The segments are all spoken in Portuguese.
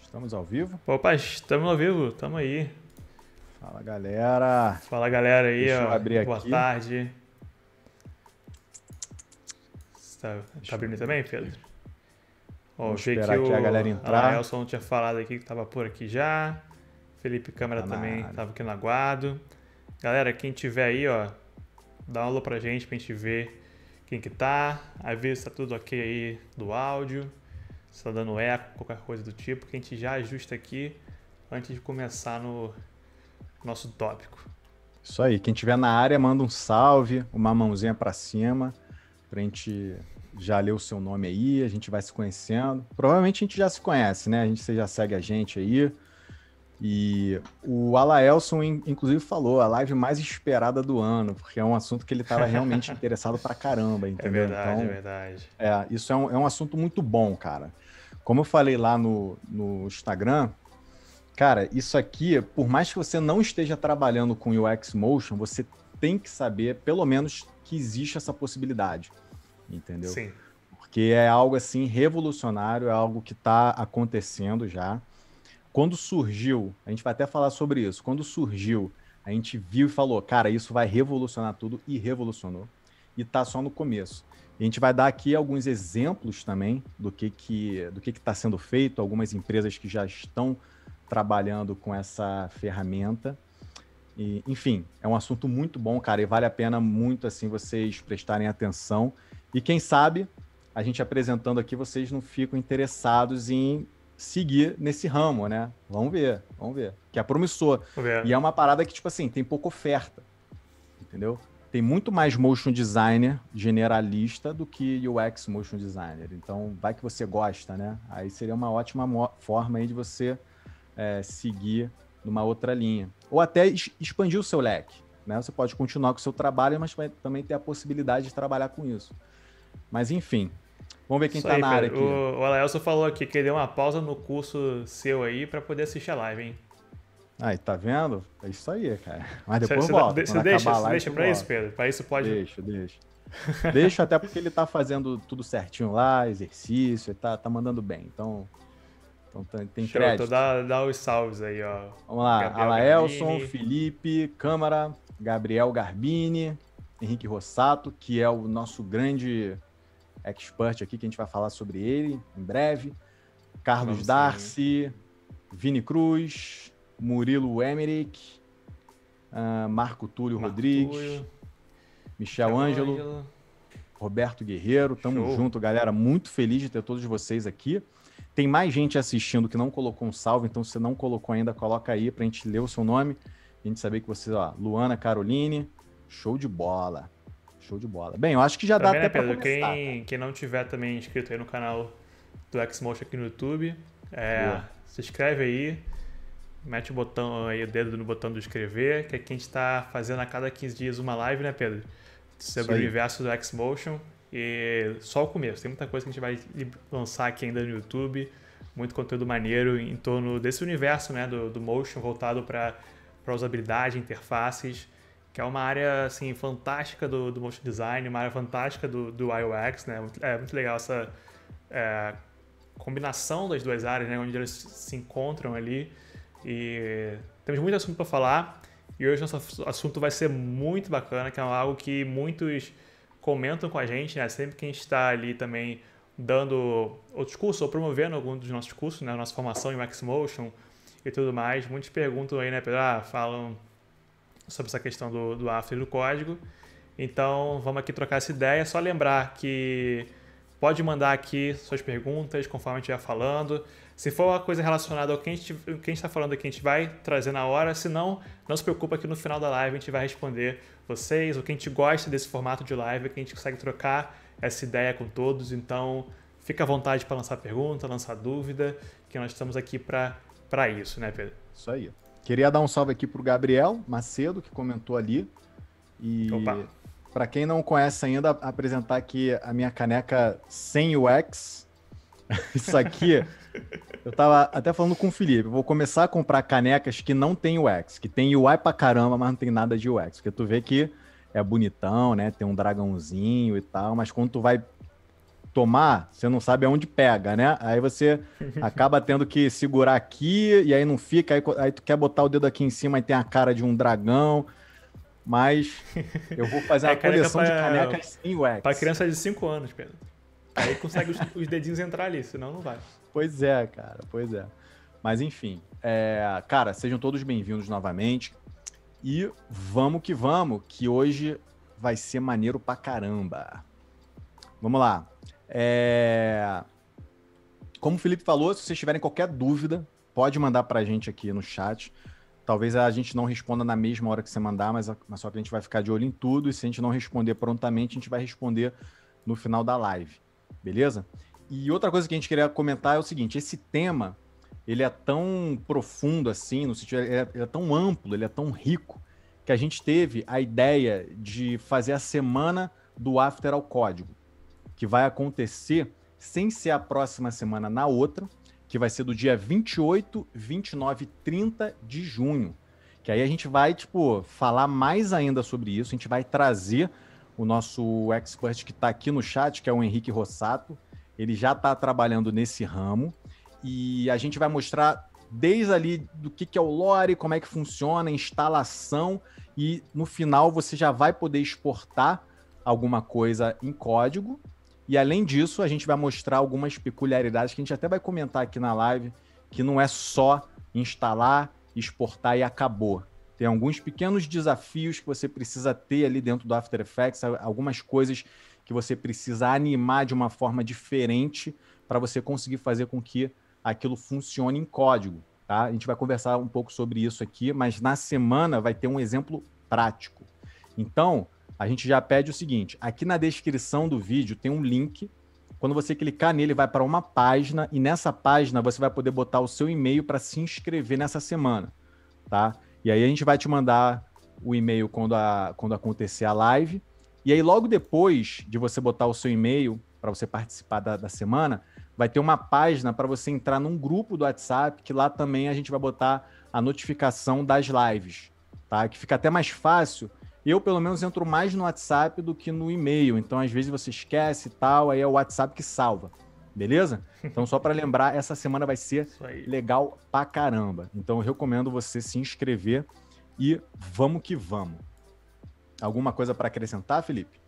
Estamos ao vivo? Opa, estamos ao vivo, estamos aí. Fala galera. Fala galera aí, Deixa ó. Eu abrir Boa tarde. Está tá, tá abrindo eu... também, Pedro? Ó, Vamos esperar que, o... a galera entrar. Ah, Elson tinha falado aqui que estava por aqui já. Felipe Câmara tá também estava aqui no aguardo. Galera, quem tiver aí, ó, dá uma alô pra gente pra gente ver quem que tá, ver se tá tudo ok aí do áudio, se tá dando eco, qualquer coisa do tipo, que a gente já ajusta aqui antes de começar no nosso tópico. Isso aí, quem tiver na área manda um salve, uma mãozinha para cima, pra gente já ler o seu nome aí, a gente vai se conhecendo. Provavelmente a gente já se conhece, né? A gente, você já segue a gente aí, e o Alaelson, inclusive, falou a live mais esperada do ano, porque é um assunto que ele estava realmente interessado pra caramba, é entendeu? É verdade, então, é verdade. É, isso é um, é um assunto muito bom, cara. Como eu falei lá no, no Instagram, cara, isso aqui, por mais que você não esteja trabalhando com UX Motion, você tem que saber, pelo menos, que existe essa possibilidade, entendeu? Sim. Porque é algo, assim, revolucionário, é algo que está acontecendo já quando surgiu, a gente vai até falar sobre isso, quando surgiu, a gente viu e falou, cara, isso vai revolucionar tudo e revolucionou. E tá só no começo. E a gente vai dar aqui alguns exemplos também do que que do que está sendo feito, algumas empresas que já estão trabalhando com essa ferramenta. E, enfim, é um assunto muito bom, cara, e vale a pena muito assim vocês prestarem atenção. E quem sabe, a gente apresentando aqui, vocês não ficam interessados em seguir nesse ramo, né? Vamos ver, vamos ver. Que é promissor. E é uma parada que, tipo assim, tem pouca oferta. Entendeu? Tem muito mais motion designer generalista do que UX motion designer. Então, vai que você gosta, né? Aí seria uma ótima forma aí de você é, seguir numa outra linha. Ou até expandir o seu leque. Né? Você pode continuar com o seu trabalho, mas também ter a possibilidade de trabalhar com isso. Mas, enfim, Vamos ver quem Isso tá aí, na área aqui. O, Alaelson falou aqui que ele deu uma pausa no curso seu aí para poder assistir a live, hein? Aí, tá vendo? É isso aí, cara. Mas depois você, volta. Você deixa, você deixa pra isso, Pedro? Pra isso pode... Deixa, deixa. deixa até porque ele tá fazendo tudo certinho lá, exercício, tá, tá mandando bem. Então, então tem Show, então crédito. Dá, dá os salves aí, ó. Vamos lá. Alaelson, Felipe, Câmara, Gabriel Garbini, Henrique Rossato, que é o nosso grande expert aqui, que a gente vai falar sobre ele em breve. Carlos Vamos Darcy, Vini Cruz, Murilo Emmerich, ah, uh, Marco Túlio Marco Rodrigues, Túlio. Michel Ângelo, Roberto Guerreiro. Tamo Show. junto, galera. Muito feliz de ter todos vocês aqui. Tem mais gente assistindo que não colocou um salve, então se não colocou ainda, coloca aí pra gente ler o seu nome. A gente saber que você, ó, Luana Caroline, show de bola. Show de bola. Bem, eu acho que já dá né, até né, Pedro, começar, quem, tá? quem, não tiver também inscrito aí no canal do Xmotion aqui no YouTube, é, se inscreve aí, mete o botão aí, o dedo no botão do inscrever, que aqui a gente está fazendo a cada 15 dias uma live, né, Pedro? Sobre o universo do Xmotion. E só o começo, tem muita coisa que a gente vai lançar aqui ainda no YouTube, muito conteúdo maneiro em torno desse universo né, do, do Motion voltado para usabilidade, interfaces que é uma área assim fantástica do, do motion design, uma área fantástica do, do IOX, né? É muito legal essa é, combinação das duas áreas, né? Onde elas se encontram ali. E temos muito assunto para falar. E hoje nosso assunto vai ser muito bacana, que é algo que muitos comentam com a gente, né? Sempre que a gente está ali também dando outros cursos ou promovendo algum dos nossos cursos, né? Nossa formação em Max Motion e tudo mais, muitos perguntam aí, né? Pedro, ah, falam sobre essa questão do, do After e do código. Então vamos aqui trocar essa ideia. Só lembrar que pode mandar aqui suas perguntas conforme a gente estiver falando. Se for uma coisa relacionada ao que a gente está falando aqui, a gente vai trazer na hora. Se não, não se preocupa que no final da live a gente vai responder vocês. O que a gente gosta desse formato de live, que a gente consegue trocar essa ideia com todos. Então, fica à vontade para lançar pergunta, lançar dúvida, que nós estamos aqui para isso, né, Pedro? Isso aí. Queria dar um salve aqui para o Gabriel Macedo, que comentou ali. E para quem não conhece ainda, apresentar aqui a minha caneca sem UX. Isso aqui, eu tava até falando com o Felipe, vou começar a comprar canecas que não tem UX, que tem UI pra caramba, mas não tem nada de UX, porque tu vê que é bonitão, né? Tem um dragãozinho e tal, mas quando tu vai tomar, você não sabe aonde pega, né? Aí você acaba tendo que segurar aqui e aí não fica, aí, aí tu quer botar o dedo aqui em cima e tem a cara de um dragão. Mas eu vou fazer a é, coleção pra, de canecas sem wax. Pra criança de 5 anos, Pedro. Aí consegue os, os dedinhos entrar ali, senão não vai. Pois é, cara, pois é. Mas enfim, é, cara, sejam todos bem-vindos novamente. E vamos que vamos, que hoje vai ser maneiro pra caramba. Vamos lá. É... Como o Felipe falou, se vocês tiverem qualquer dúvida, pode mandar para a gente aqui no chat. Talvez a gente não responda na mesma hora que você mandar, mas, a, mas só que a gente vai ficar de olho em tudo. E se a gente não responder prontamente, a gente vai responder no final da live. Beleza? E outra coisa que a gente queria comentar é o seguinte: esse tema ele é tão profundo assim, no sentido, ele é, ele é tão amplo, ele é tão rico, que a gente teve a ideia de fazer a semana do After ao Código que vai acontecer sem ser a próxima semana, na outra, que vai ser do dia 28, 29 e 30 de junho. Que aí a gente vai, tipo, falar mais ainda sobre isso. A gente vai trazer o nosso expert que está aqui no chat, que é o Henrique Rossato. Ele já está trabalhando nesse ramo. E a gente vai mostrar desde ali do que, que é o lore, como é que funciona, instalação. E no final você já vai poder exportar alguma coisa em código e além disso, a gente vai mostrar algumas peculiaridades que a gente até vai comentar aqui na live, que não é só instalar, exportar e acabou. Tem alguns pequenos desafios que você precisa ter ali dentro do After Effects, algumas coisas que você precisa animar de uma forma diferente para você conseguir fazer com que aquilo funcione em código. Tá? A gente vai conversar um pouco sobre isso aqui, mas na semana vai ter um exemplo prático. Então, a gente já pede o seguinte: aqui na descrição do vídeo tem um link. Quando você clicar nele, vai para uma página e nessa página você vai poder botar o seu e-mail para se inscrever nessa semana, tá? E aí a gente vai te mandar o e-mail quando, a, quando acontecer a live. E aí, logo depois de você botar o seu e-mail para você participar da, da semana, vai ter uma página para você entrar num grupo do WhatsApp, que lá também a gente vai botar a notificação das lives, tá? Que fica até mais fácil eu, pelo menos, entro mais no WhatsApp do que no e-mail. Então, às vezes, você esquece e tal, aí é o WhatsApp que salva. Beleza? Então, só para lembrar, essa semana vai ser legal pra caramba. Então, eu recomendo você se inscrever e vamos que vamos. Alguma coisa para acrescentar, Felipe?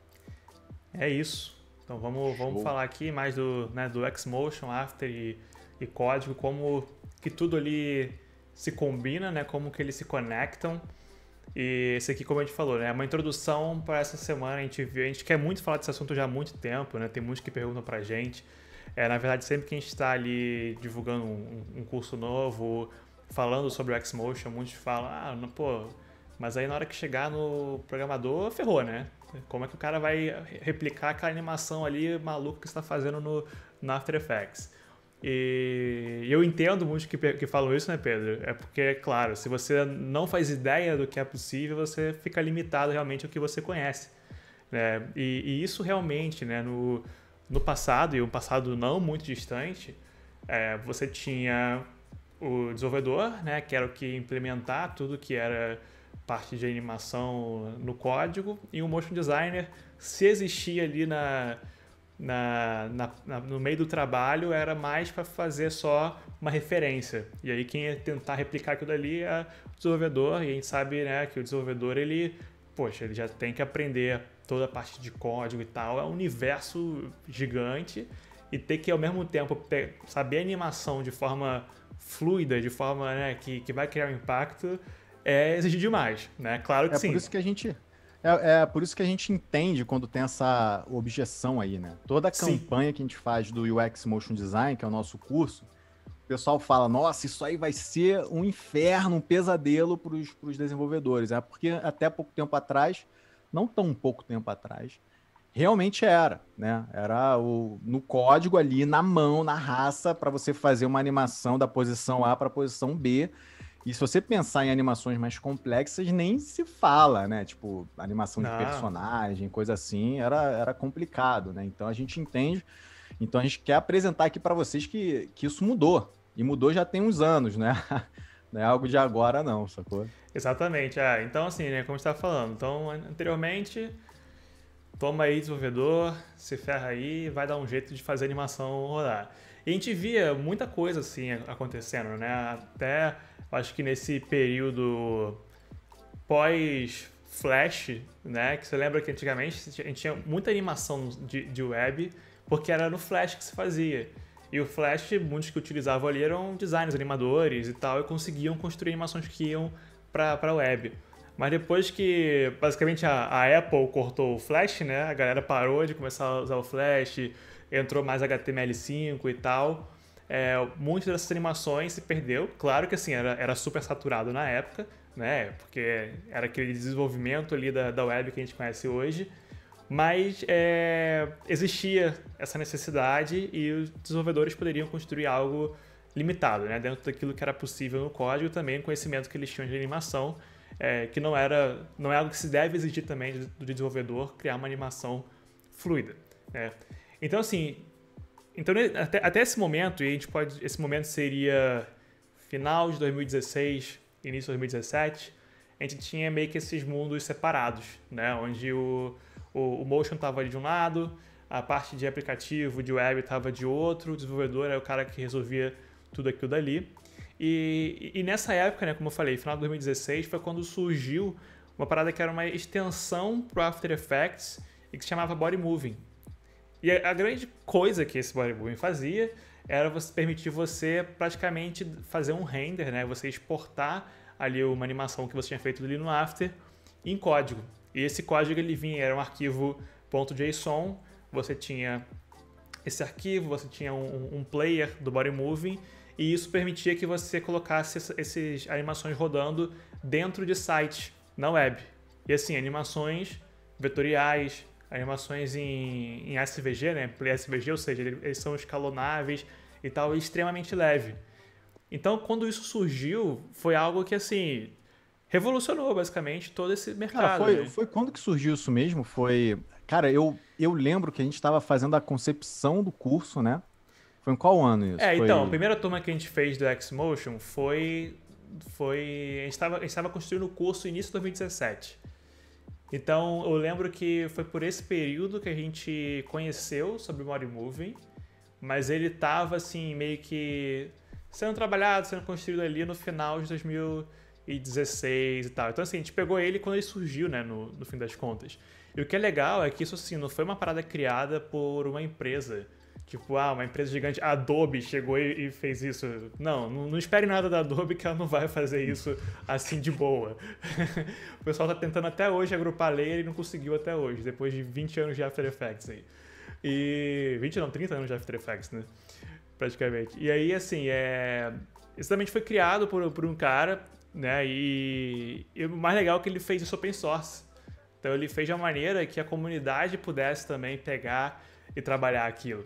É isso. Então, vamos, vamos falar aqui mais do, né, do Xmotion, After e, e código, como que tudo ali se combina, né? Como que eles se conectam. E esse aqui, como a gente falou, né, é uma introdução para essa semana. A gente, a gente quer muito falar desse assunto já há muito tempo, né? Tem muitos que perguntam para a gente. É, na verdade, sempre que a gente está ali divulgando um, um, curso novo, falando sobre o Xmotion, muitos falam, ah, não, pô, mas aí na hora que chegar no programador, ferrou, né? Como é que o cara vai replicar aquela animação ali maluca que está fazendo no, no After Effects? E eu entendo muitos que, que falam isso, né, Pedro? É porque, é claro, se você não faz ideia do que é possível, você fica limitado realmente ao que você conhece. Né? E, e isso realmente, né, no, no passado, e um passado não muito distante, é, você tinha o desenvolvedor, né, que era o que implementar tudo que era parte de animação no código, e o motion designer, se existia ali na na, na, na, no meio do trabalho era mais para fazer só uma referência. E aí quem ia tentar replicar aquilo dali é o desenvolvedor, e a gente sabe né, que o desenvolvedor ele, poxa, ele já tem que aprender toda a parte de código e tal, é um universo gigante e ter que ao mesmo tempo saber animação de forma fluida, de forma né, que, que vai criar um impacto, é exigir demais, né? Claro que é sim. É por isso que a gente é, é, por isso que a gente entende quando tem essa objeção aí, né? Toda a campanha Sim. que a gente faz do UX Motion Design, que é o nosso curso, o pessoal fala: nossa, isso aí vai ser um inferno, um pesadelo para os desenvolvedores. É porque até pouco tempo atrás, não tão pouco tempo atrás, realmente era, né? Era o, no código ali, na mão, na raça, para você fazer uma animação da posição A para a posição B e se você pensar em animações mais complexas, nem se fala, né? Tipo, animação de personagem, coisa assim, era, era complicado, né? Então a gente entende. Então a gente quer apresentar aqui para vocês que, que isso mudou. E mudou já tem uns anos, né? Não é algo de agora, não, sacou? Exatamente. É. Então, assim, né, como estava falando, então, anteriormente, toma aí, desenvolvedor, se ferra aí, vai dar um jeito de fazer a animação rodar. E a gente via muita coisa assim acontecendo, né? Até acho que nesse período pós Flash, né? Que você lembra que antigamente a gente tinha muita animação de, de web, porque era no Flash que se fazia. E o Flash, muitos que utilizavam ali eram designers, animadores e tal, e conseguiam construir animações que iam para a web. Mas depois que basicamente a, a, Apple cortou o Flash, né? A galera parou de começar a usar o Flash, entrou mais HTML5 e tal é, muitas dessas animações se perdeu. Claro que assim, era, era super saturado na época, né? Porque era aquele desenvolvimento ali da, da web que a gente conhece hoje. Mas é, existia essa necessidade e os desenvolvedores poderiam construir algo limitado, né? Dentro daquilo que era possível no código, também o conhecimento que eles tinham de animação, é, que não era não é algo que se deve exigir também do desenvolvedor criar uma animação fluida. Né? Então, assim, então, até, até esse momento, e a gente pode. Esse momento seria final de 2016, início de 2017, a gente tinha meio que esses mundos separados, né? Onde o, o, o Motion estava de um lado, a parte de aplicativo, de web estava de outro, o desenvolvedor era o cara que resolvia tudo aquilo dali. E, e nessa época, né, como eu falei, final de 2016 foi quando surgiu uma parada que era uma extensão para After Effects e que se chamava Body Moving. E a grande coisa que esse bodybuilding fazia era você permitir você praticamente fazer um render, né? Você exportar ali uma animação que você tinha feito ali no After em código. E esse código ele vinha era um arquivo .json, você tinha esse arquivo, você tinha um, um player do body moving e isso permitia que você colocasse essas animações rodando dentro de sites na web. E assim, animações vetoriais, animações em, em SVG, né? Play SVG, ou seja, eles são escalonáveis e tal, e extremamente leve. Então, quando isso surgiu, foi algo que, assim, revolucionou basicamente todo esse mercado. Cara, foi, né? foi quando que surgiu isso mesmo? Foi. Cara, eu, eu lembro que a gente estava fazendo a concepção do curso, né? Foi em qual ano isso? É, foi... então, a primeira turma que a gente fez do Motion foi. foi a gente estava construindo o curso início de 2017. Então eu lembro que foi por esse período que a gente conheceu sobre o Body Moving, mas ele tava assim, meio que sendo trabalhado, sendo construído ali no final de 2016 e tal. Então assim, a gente pegou ele quando ele surgiu, né, no, no fim das contas. E o que é legal é que isso assim, não foi uma parada criada por uma empresa Tipo, ah, uma empresa gigante, Adobe, chegou e, e fez isso. Não, não, não, espere nada da Adobe que ela não vai fazer isso assim de boa. o pessoal tá tentando até hoje agrupar layer e não conseguiu até hoje, depois de 20 anos de After Effects aí. E. 20 não, 30 anos de After Effects, né? Praticamente. E aí, assim, é. Esse também foi criado por, por um cara, né? E, e o mais legal é que ele fez isso open source. Então ele fez de uma maneira que a comunidade pudesse também pegar e trabalhar aquilo.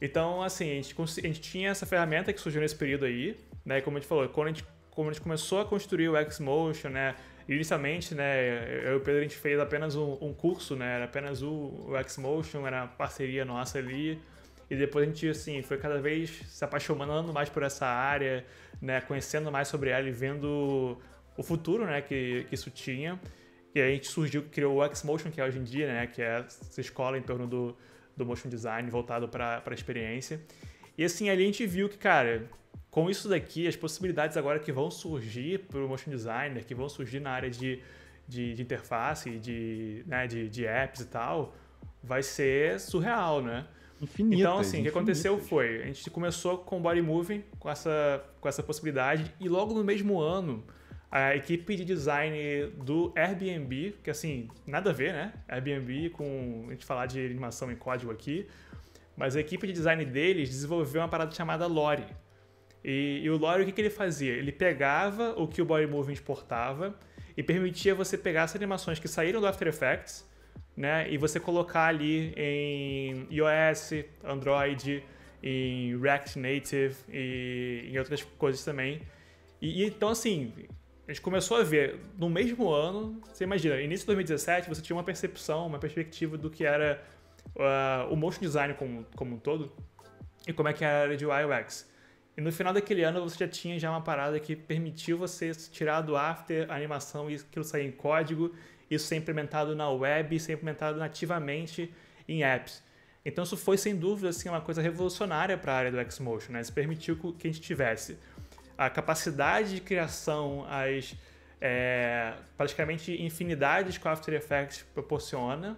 Então, assim, a gente, a gente tinha essa ferramenta que surgiu nesse período aí, né? Como a gente falou, quando a gente, quando a gente começou a construir o Xmotion, né? Inicialmente, né, eu e o Pedro, a gente fez apenas um, um curso, né, era apenas o, o Xmotion, era parceria nossa ali, e depois a gente, assim, foi cada vez se apaixonando mais por essa área, né, conhecendo mais sobre ela e vendo o futuro, né, que, que isso tinha, e aí a gente surgiu, criou o Xmotion, que é hoje em dia, né, que é essa escola em torno do, do motion design voltado para a experiência. E assim, ali a gente viu que, cara, com isso daqui, as possibilidades agora que vão surgir para o motion designer, que vão surgir na área de, de, de interface, de, né, de, de apps e tal, vai ser surreal, né? Infinitas, então, assim, o que aconteceu foi, a gente começou com o Body Moving, com essa, com essa possibilidade, e logo no mesmo ano, a equipe de design do Airbnb, que assim, nada a ver, né? Airbnb com a gente falar de animação em código aqui, mas a equipe de design deles desenvolveu uma parada chamada Lore. E, e o Lore, o que, que, ele fazia? Ele pegava o que o Body Movement exportava e permitia você pegar essas animações que saíram do After Effects, né? E você colocar ali em iOS, Android, em React Native e em outras coisas também. E, e então, assim, a gente começou a ver no mesmo ano, você imagina, início de 2017 você tinha uma percepção, uma perspectiva do que era uh, o motion design como, como um todo e como é que era a área de UX. E no final daquele ano você já tinha já uma parada que permitiu você tirar do after a animação e aquilo sair em código, isso ser implementado na web, ser implementado nativamente em apps. Então isso foi sem dúvida assim uma coisa revolucionária para a área do Xmotion, né? Isso permitiu que a gente tivesse a capacidade de criação, as é, praticamente infinidades que o After Effects proporciona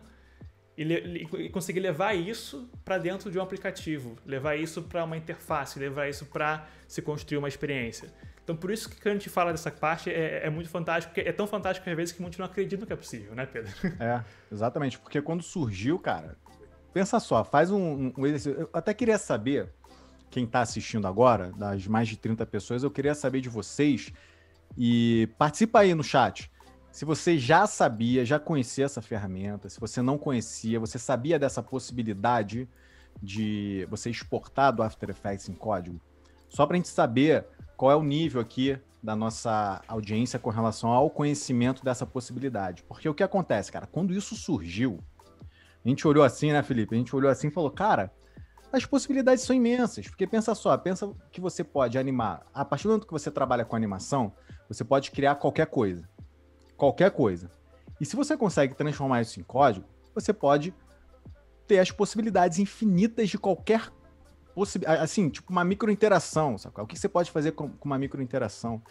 e, e conseguir levar isso para dentro de um aplicativo, levar isso para uma interface, levar isso para se construir uma experiência. Então, por isso que quando a gente fala dessa parte, é, é muito fantástico, porque é tão fantástico às vezes que muitos não acreditam que é possível, né, Pedro? É, exatamente, porque quando surgiu, cara, pensa só, faz um, um exercício. Eu até queria saber quem está assistindo agora, das mais de 30 pessoas, eu queria saber de vocês. E participa aí no chat. Se você já sabia, já conhecia essa ferramenta, se você não conhecia, você sabia dessa possibilidade de você exportar do After Effects em código? Só para a gente saber qual é o nível aqui da nossa audiência com relação ao conhecimento dessa possibilidade. Porque o que acontece, cara? Quando isso surgiu, a gente olhou assim, né, Felipe? A gente olhou assim e falou, cara, as possibilidades são imensas, porque pensa só, pensa que você pode animar. A partir do momento que você trabalha com animação, você pode criar qualquer coisa. Qualquer coisa. E se você consegue transformar isso em código, você pode ter as possibilidades infinitas de qualquer assim, tipo uma microinteração, sabe? O que você pode fazer com uma microinteração?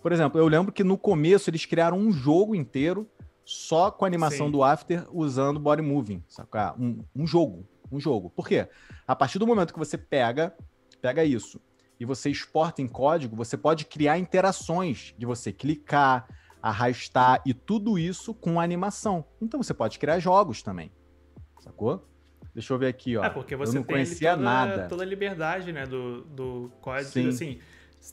Por exemplo, eu lembro que no começo eles criaram um jogo inteiro só com a animação Sim. do After usando body moving, saca? Ah, um, um jogo, um jogo. Por quê? A partir do momento que você pega, pega isso e você exporta em código, você pode criar interações de você clicar, arrastar e tudo isso com animação. Então você pode criar jogos também. Sacou? Deixa eu ver aqui, ó. É, porque você eu não tem conhecia toda, nada. toda a liberdade, né, do, do código. Sim. Assim,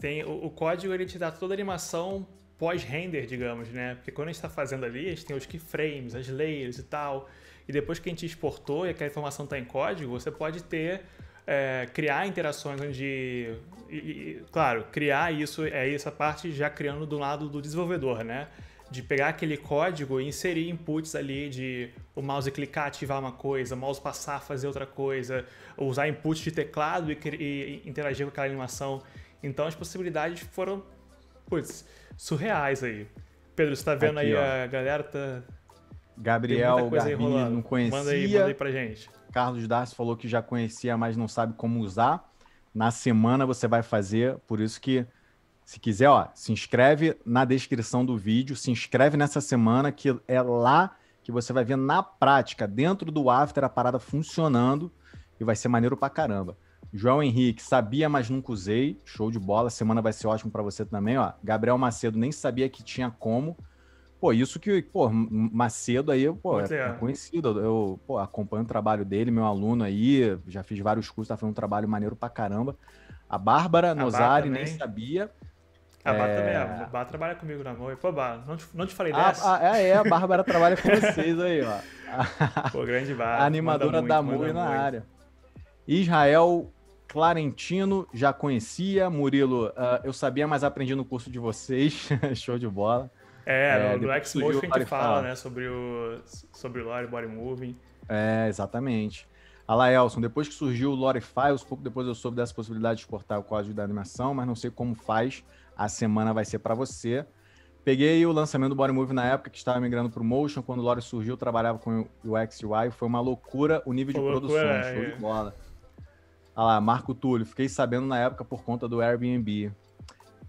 tem, o, o, código ele te dá toda a animação pós-render, digamos, né? Porque quando a gente está fazendo ali, a gente tem os keyframes, as layers e tal e depois que a gente exportou e aquela informação está em código, você pode ter é, criar interações onde, e, e, claro, criar isso é essa parte já criando do lado do desenvolvedor, né? De pegar aquele código e inserir inputs ali de o mouse clicar, ativar uma coisa, o mouse passar, fazer outra coisa, usar inputs de teclado e, e interagir com aquela animação. Então as possibilidades foram, putz, surreais aí. Pedro, você tá vendo Aqui, aí ó. a galera tá Gabriel Garbini não conhecia. Manda aí, manda aí pra gente. Carlos Darcy falou que já conhecia, mas não sabe como usar. Na semana você vai fazer, por isso que se quiser, ó, se inscreve na descrição do vídeo, se inscreve nessa semana que é lá que você vai ver na prática, dentro do after a parada funcionando e vai ser maneiro pra caramba. João Henrique, sabia, mas nunca usei. Show de bola. Semana vai ser ótimo para você também, ó. Gabriel Macedo nem sabia que tinha como Pô, isso que, pô, Macedo aí, pô, é, é, é, conhecido. Eu pô, acompanho o trabalho dele, meu aluno aí, já fiz vários cursos, tá fazendo um trabalho maneiro pra caramba. A Bárbara a Nozari nem sabia. A Bárbara é... também, a Bárbara trabalha comigo na mão. Pô, Bárbara, não te, não te falei ah, dessa? Ah, é, é, a Bárbara trabalha com vocês aí, ó. Pô, grande Bárbara. A animadora muito, da MUI na muito. área. Israel Clarentino, já conhecia. Murilo, uh, eu sabia, mas aprendi no curso de vocês. Show de bola. É, é no, no X-Motion que fala, fala, né, sobre o, sobre o Lore Body Moving. É, exatamente. Alá Elson, depois que surgiu o Lorify, Files, pouco depois eu soube dessa possibilidade de exportar o código da animação, mas não sei como faz. A semana vai ser para você. Peguei o lançamento do Body Move na época que estava migrando para o Motion. Quando o Lore surgiu, trabalhava com o XY, UI. Foi uma loucura o nível de produção. Loucura, show de é. bola. Olha lá, Marco Túlio. Fiquei sabendo na época por conta do Airbnb.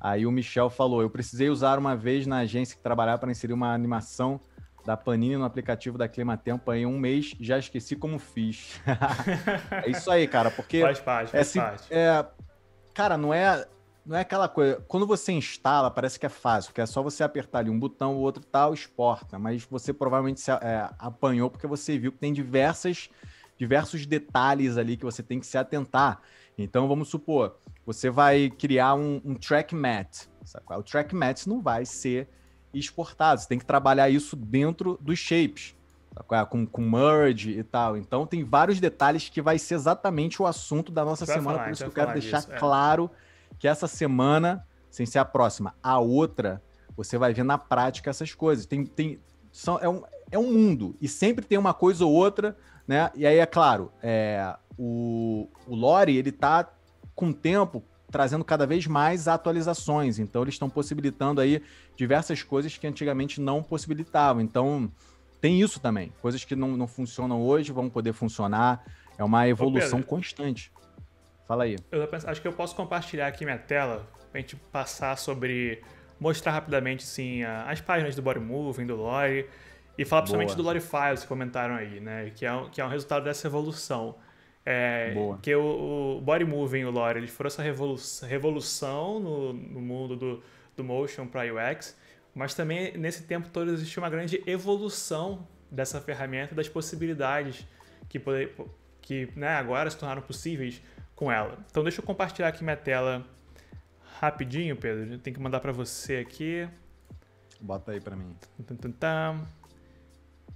Aí o Michel falou: eu precisei usar uma vez na agência que trabalhava para inserir uma animação da Panini no aplicativo da Clima Tempo em um mês, já esqueci como fiz. é isso aí, cara, porque. Faz parte, faz esse, parte. É, cara, não é, não é aquela coisa. Quando você instala, parece que é fácil, porque é só você apertar ali um botão, o outro tal, tá, exporta. Mas você provavelmente se, é, apanhou porque você viu que tem diversas, diversos detalhes ali que você tem que se atentar. Então, vamos supor, você vai criar um, um track mat, O track mat não vai ser exportado, você tem que trabalhar isso dentro dos shapes, Com, com merge e tal. Então, tem vários detalhes que vai ser exatamente o assunto da nossa semana, falar, por isso que eu quero deixar disso, é. claro é. que essa semana, sem ser a próxima, a outra, você vai ver na prática essas coisas. Tem, tem, são, é, um, é um mundo, e sempre tem uma coisa ou outra, né? E aí, é claro, é, o, o Lore, ele tá com o tempo trazendo cada vez mais atualizações. Então eles estão possibilitando aí diversas coisas que antigamente não possibilitavam. Então tem isso também. Coisas que não, não funcionam hoje vão poder funcionar. É uma evolução Pedro, constante. Fala aí. acho que eu posso compartilhar aqui minha tela pra gente passar sobre. mostrar rapidamente assim, as páginas do Body Moving, do Lore. E falar principalmente do Files que comentaram aí, né? Que é, que é um resultado dessa evolução. É, Boa. que o, o body moving, o lore, ele foi essa revolu revolução no, no, mundo do, do motion para UX, mas também nesse tempo todo existiu uma grande evolução dessa ferramenta, das possibilidades que, poder, que né, agora se tornaram possíveis com ela. Então deixa eu compartilhar aqui minha tela rapidinho, Pedro. Tem que mandar para você aqui. Bota aí para mim.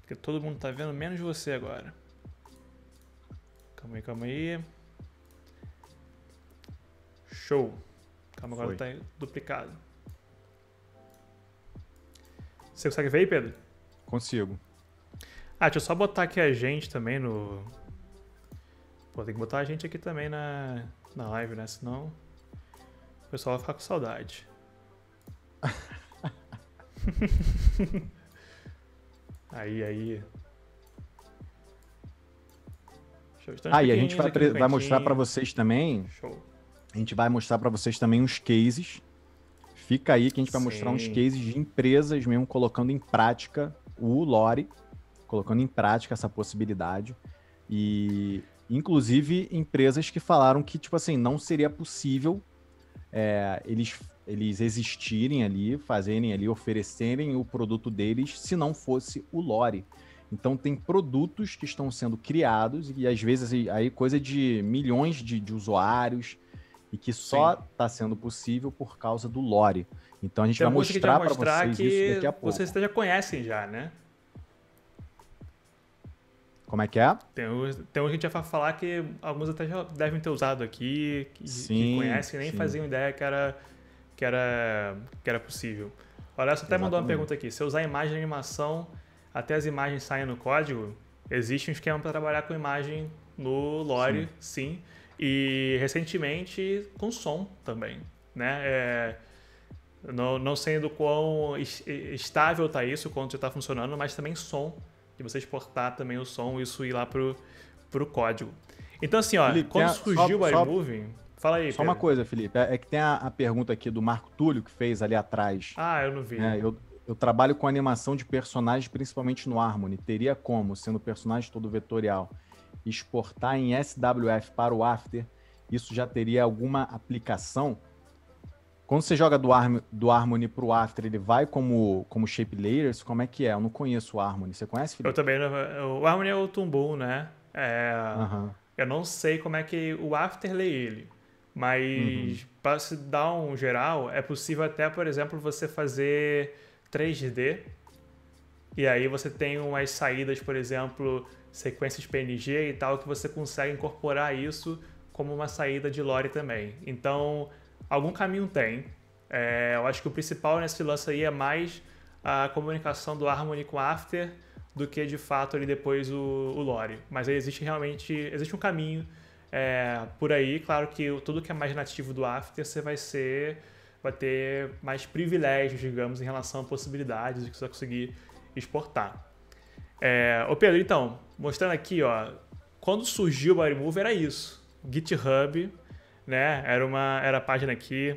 Porque todo mundo tá vendo, menos você agora. Calma aí, calma aí. Show. Calma, agora Foi. tá duplicado. Você consegue ver aí, Pedro? Consigo. Ah, deixa eu só botar aqui a gente também no. Pô, tem que botar a gente aqui também na, na live, né? Senão o pessoal vai ficar com saudade. aí, aí. Então, ah, e a gente vai, vai mostrar para vocês também. Show. A gente vai mostrar para vocês também uns cases. Fica aí que a gente vai Sim. mostrar uns cases de empresas mesmo colocando em prática o Lore, colocando em prática essa possibilidade. E inclusive empresas que falaram que tipo assim não seria possível é, eles eles existirem ali, fazerem ali, oferecerem o produto deles se não fosse o Lore. Então tem produtos que estão sendo criados e às vezes aí coisa de milhões de, de usuários e que só está sendo possível por causa do lore. Então a gente tem vai mostrar para vocês que isso daqui a pouco. Vocês já conhecem já, né? Como é que é? Tem, tem a gente vai falar que alguns até já devem ter usado aqui, que, sim, que conhecem, nem sim. faziam ideia que era, que era, que era possível. Olha, você até Exatamente. mandou uma pergunta aqui. Se eu usar imagem e animação, até as imagens saem no código, existe um esquema para trabalhar com imagem no Lore, sim. sim. E recentemente com som também, né? É, não, não sendo quão estável está isso, quanto está funcionando, mas também som, de você exportar também o som e isso ir lá pro, pro código. Então assim, ó, Felipe, quando surgiu a, só, o iMovie... Fala aí, Só Pedro. uma coisa, Felipe, é, é que tem a, a, pergunta aqui do Marco Túlio que fez ali atrás. Ah, eu não vi. É, eu, eu trabalho com animação de personagens, principalmente no Harmony. Teria como, sendo personagem todo vetorial, exportar em SWF para o After, isso já teria alguma aplicação? Quando você joga do, Arm, do Harmony After, ele vai como, como shape layers? Como é que é? Eu não conheço o Harmony. Você conhece, Felipe? Eu também não. O Harmony é o Tumbum, né? É, uhum. Eu não sei como é que o After lê ele. Mas uhum. para se dar um geral, é possível até, por exemplo, você fazer 3D. E aí você tem umas saídas, por exemplo, sequências PNG e tal, que você consegue incorporar isso como uma saída de lore também. Então, algum caminho tem. É, eu acho que o principal nesse lance aí é mais a comunicação do Harmony com After do que de fato ali depois o, o lore. Mas aí existe realmente existe um caminho é, por aí. Claro que tudo que é mais nativo do After você vai ser vai ter mais privilégios, digamos, em relação a possibilidades de que você vai conseguir exportar. É, ô Pedro, então, mostrando aqui, ó, quando surgiu o Bodymover era isso, GitHub, né, era uma era a página aqui,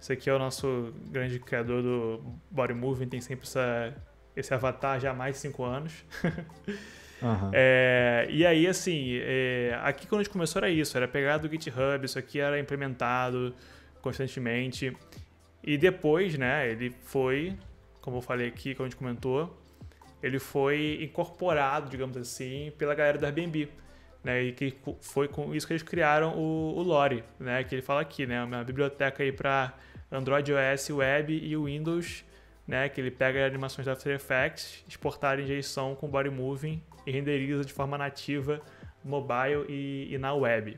esse aqui é o nosso grande criador do Bodymover, tem sempre essa, esse avatar já há mais de 5 anos. Uhum. É, e aí, assim, é, aqui quando a gente começou era isso, era pegar do GitHub, isso aqui era implementado, constantemente. E depois, né, ele foi, como eu falei aqui, como a gente comentou, ele foi incorporado, digamos assim, pela galera do Airbnb. Né, e que foi com isso que eles criaram o, o Lore, né, que ele fala aqui, né, é uma biblioteca aí para Android, OS, Web e Windows, né, que ele pega animações da After Effects, exportar em JSON com body moving e renderiza de forma nativa mobile e, e na web.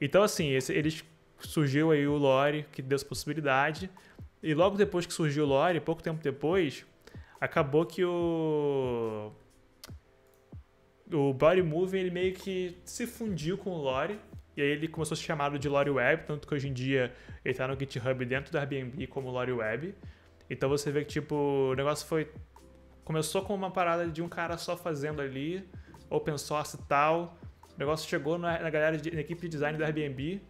Então assim, eles surgiu aí o Lore, que deu essa possibilidade. E logo depois que surgiu o Lore, pouco tempo depois, acabou que o o Body Moving ele meio que se fundiu com o Lore. E aí ele começou a ser chamado de Lore Web, tanto que hoje em dia ele tá no GitHub dentro do Airbnb como Lore Web. Então você vê que tipo, o negócio foi. Começou com uma parada de um cara só fazendo ali, open source e tal. O negócio chegou na, galera de, na equipe de design do Airbnb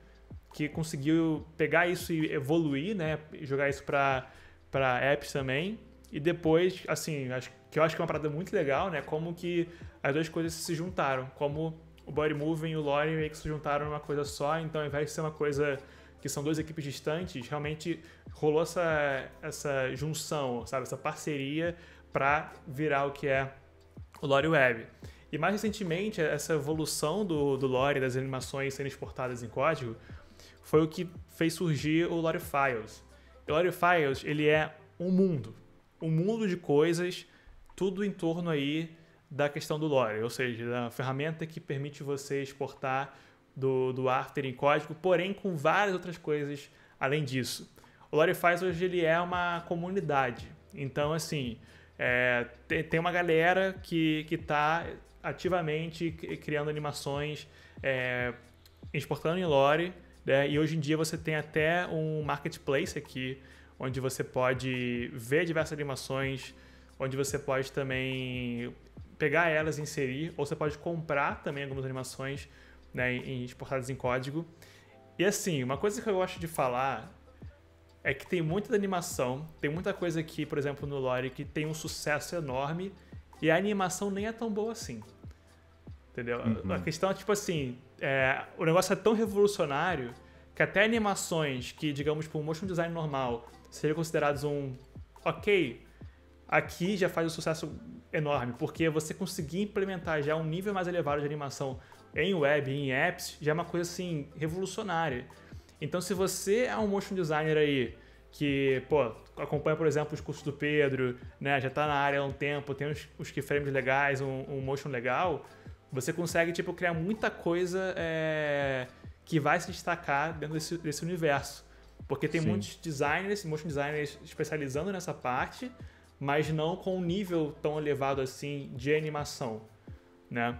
que conseguiu pegar isso e evoluir, né? Jogar isso para para apps também. E depois, assim, acho, que eu acho que é uma parada muito legal, né? Como que as duas coisas se juntaram. Como o Body Moving e o Lore meio que se juntaram numa coisa só. Então, ao invés de ser uma coisa que são duas equipes distantes, realmente rolou essa, essa junção, sabe? Essa parceria para virar o que é o Lore Web. E mais recentemente, essa evolução do, do Lore, das animações sendo exportadas em código, foi o que fez surgir o Lottie Files. O Lottie Files, ele é um mundo, um mundo de coisas, tudo em torno aí da questão do Lore, ou seja, da ferramenta que permite você exportar do, do After em código, porém com várias outras coisas além disso. O Files hoje ele é uma comunidade, então assim, é, tem, tem, uma galera que está ativamente criando animações, é, exportando em Lore, né? E hoje em dia você tem até um marketplace aqui, onde você pode ver diversas animações, onde você pode também pegar elas e inserir, ou você pode comprar também algumas animações né, em, exportadas em código. E assim, uma coisa que eu gosto de falar é que tem muita animação, tem muita coisa aqui, por exemplo, no Lore, que tem um sucesso enorme e a animação nem é tão boa assim. Entendeu? Uhum. A questão é tipo assim, é, o negócio é tão revolucionário que até animações que, digamos, por motion design normal, seriam considerados um ok, aqui já faz um sucesso enorme, porque você conseguir implementar já um nível mais elevado de animação em web, em apps, já é uma coisa assim revolucionária. Então, se você é um motion designer aí que, pô, acompanha, por exemplo, os cursos do Pedro, né, já está na área há um tempo, tem uns, uns keyframes legais, um, um motion legal, você consegue, tipo, criar muita coisa é, que vai se destacar dentro desse, desse universo. Porque tem Sim. muitos designers, motion designers especializando nessa parte, mas não com um nível tão elevado assim de animação, né?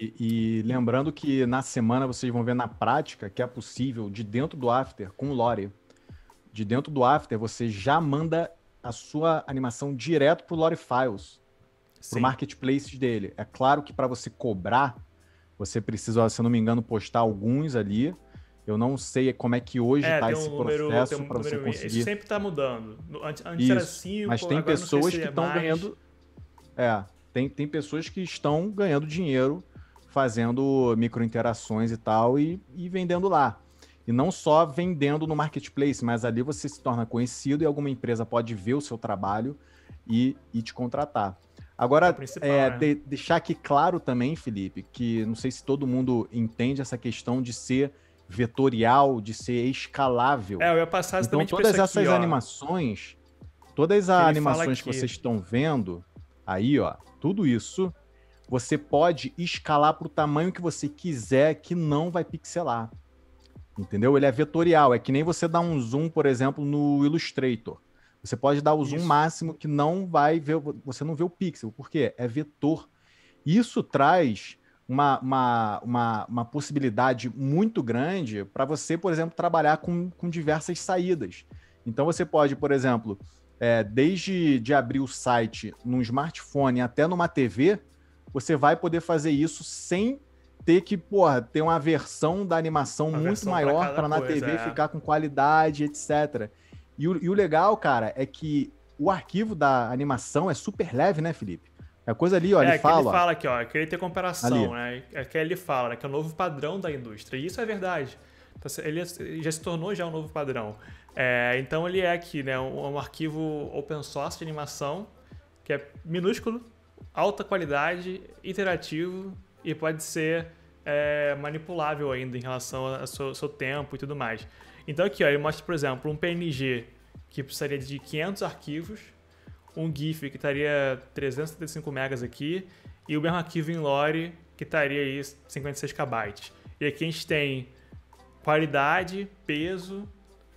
E, e, lembrando que na semana vocês vão ver na prática que é possível, de dentro do After, com o Lore, de dentro do After, você já manda a sua animação direto pro Lore Files para o marketplace dele. É claro que para você cobrar, você precisa, se eu não me engano, postar alguns ali. Eu não sei como é que hoje está é, tá esse um processo um para você conseguir. Isso sempre está mudando. Antes, antes era assim, Mas tem pessoas se que estão é ganhando. É, tem, tem pessoas que estão ganhando dinheiro fazendo microinterações e tal e, e vendendo lá. E não só vendendo no marketplace, mas ali você se torna conhecido e alguma empresa pode ver o seu trabalho e, e te contratar. Agora, é, é né? de, deixar aqui claro também, Felipe, que não sei se todo mundo entende essa questão de ser vetorial, de ser escalável. É, eu ia passar então, todas essas aqui, animações, todas as Ele animações que vocês estão vendo, aí, ó, tudo isso, você pode escalar para o tamanho que você quiser, que não vai pixelar. Entendeu? Ele é vetorial, é que nem você dar um zoom, por exemplo, no Illustrator. Você pode dar o zoom Isso. máximo que não vai ver, você não vê o pixel, porque é vetor. Isso traz uma, uma, uma, uma possibilidade muito grande para você, por exemplo, trabalhar com, com diversas saídas. Então você pode, por exemplo, é, desde de abrir o site num smartphone até numa TV, você vai poder fazer isso sem ter que, porra, ter uma versão da animação uma muito maior para na TV é. ficar com qualidade, etc. E o, e o legal, cara, é que o arquivo da animação é super leve, né, Felipe? É coisa ali, ó, é, ele fala. Ele fala aqui, ó, é ele tem comparação, ali. né? É que ele fala, né? Que é o novo padrão da indústria. E isso é verdade. Então, ele já se tornou já um novo padrão. É, então ele é aqui, né? Um, um, arquivo open source de animação, que é minúsculo, alta qualidade, interativo e pode ser é, manipulável ainda em relação ao seu, seu tempo e tudo mais. Então aqui ó, ele mostra, por exemplo, um PNG que precisaria de 500 arquivos, um GIF que estaria 375 megas aqui e o mesmo arquivo em lore que estaria aí 56 KB. E aqui a gente tem qualidade, peso,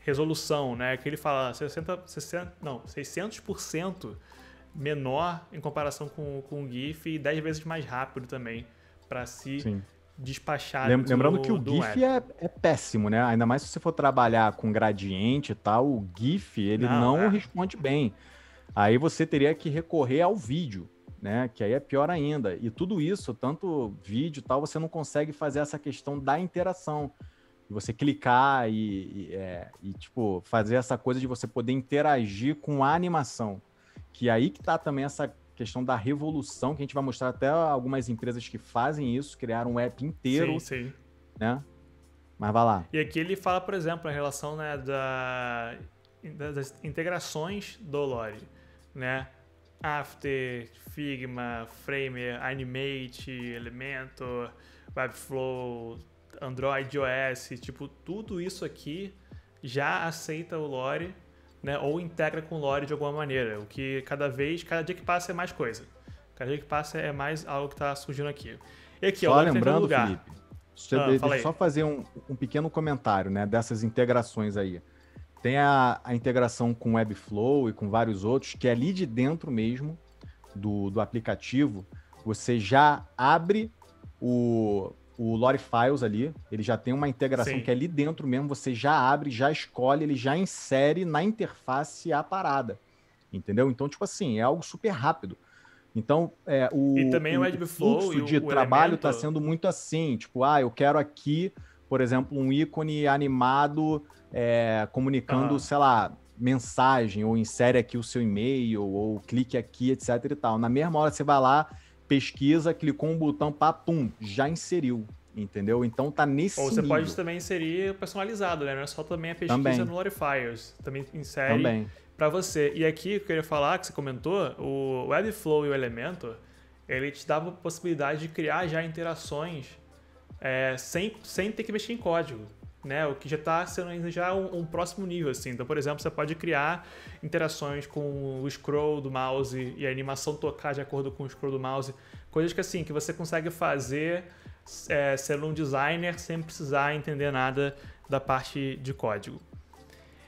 resolução, né? Que ele fala 60, 60 não, 600% menor em comparação com, com o GIF e 10 vezes mais rápido também para se Sim despachado. Lem lembrando do, que o GIF é, é, péssimo, né? Ainda mais se você for trabalhar com gradiente e tal, o GIF ele não, não é. responde bem. Aí você teria que recorrer ao vídeo, né? Que aí é pior ainda. E tudo isso, tanto vídeo e tal, você não consegue fazer essa questão da interação. você clicar e, e, é, e, tipo, fazer essa coisa de você poder interagir com a animação. Que aí que tá também essa questão da revolução, que a gente vai mostrar até algumas empresas que fazem isso, criaram um app inteiro. Sim, sim. Né? Mas vai lá. E aqui ele fala, por exemplo, a relação né, da, das integrações do Lore, né? After, Figma, Framer, Animate, Elementor, Webflow, Android, iOS, tipo, tudo isso aqui já aceita o Lore né, ou integra com o lore de alguma maneira, o que cada vez, cada dia que passa é mais coisa. Cada dia que passa é mais algo que está surgindo aqui. E aqui, só ó, lembrando, lugar. Felipe, ah, deixa, só fazer um, um, pequeno comentário né, dessas integrações aí. Tem a, a integração com Webflow e com vários outros, que é ali de dentro mesmo do, do aplicativo, você já abre o, o Lore Files ali, ele já tem uma integração Sim. que é ali dentro mesmo você já abre, já escolhe, ele já insere na interface a parada. Entendeu? Então, tipo assim, é algo super rápido. Então, é, o, e também o, o fluxo o, de o trabalho está elemento... sendo muito assim. Tipo, ah, eu quero aqui, por exemplo, um ícone animado é, comunicando, ah. sei lá, mensagem, ou insere aqui o seu e-mail, ou clique aqui, etc e tal. Na mesma hora você vai lá, pesquisa, clicou um botão, papum, já inseriu. Entendeu? Então tá nesse. Ou você nível. pode também inserir personalizado, né? Não é só também a pesquisa também. no Lorifiers. Também insere para você. E aqui eu queria falar que você comentou, o Webflow e o Elementor, ele te dava a possibilidade de criar já interações é, sem, sem ter que mexer em código né? O que já está sendo já um, um, próximo nível, assim. Então, por exemplo, você pode criar interações com o scroll do mouse e a animação tocar de acordo com o scroll do mouse. Coisas que, assim, que você consegue fazer é, sendo um designer sem precisar entender nada da parte de código.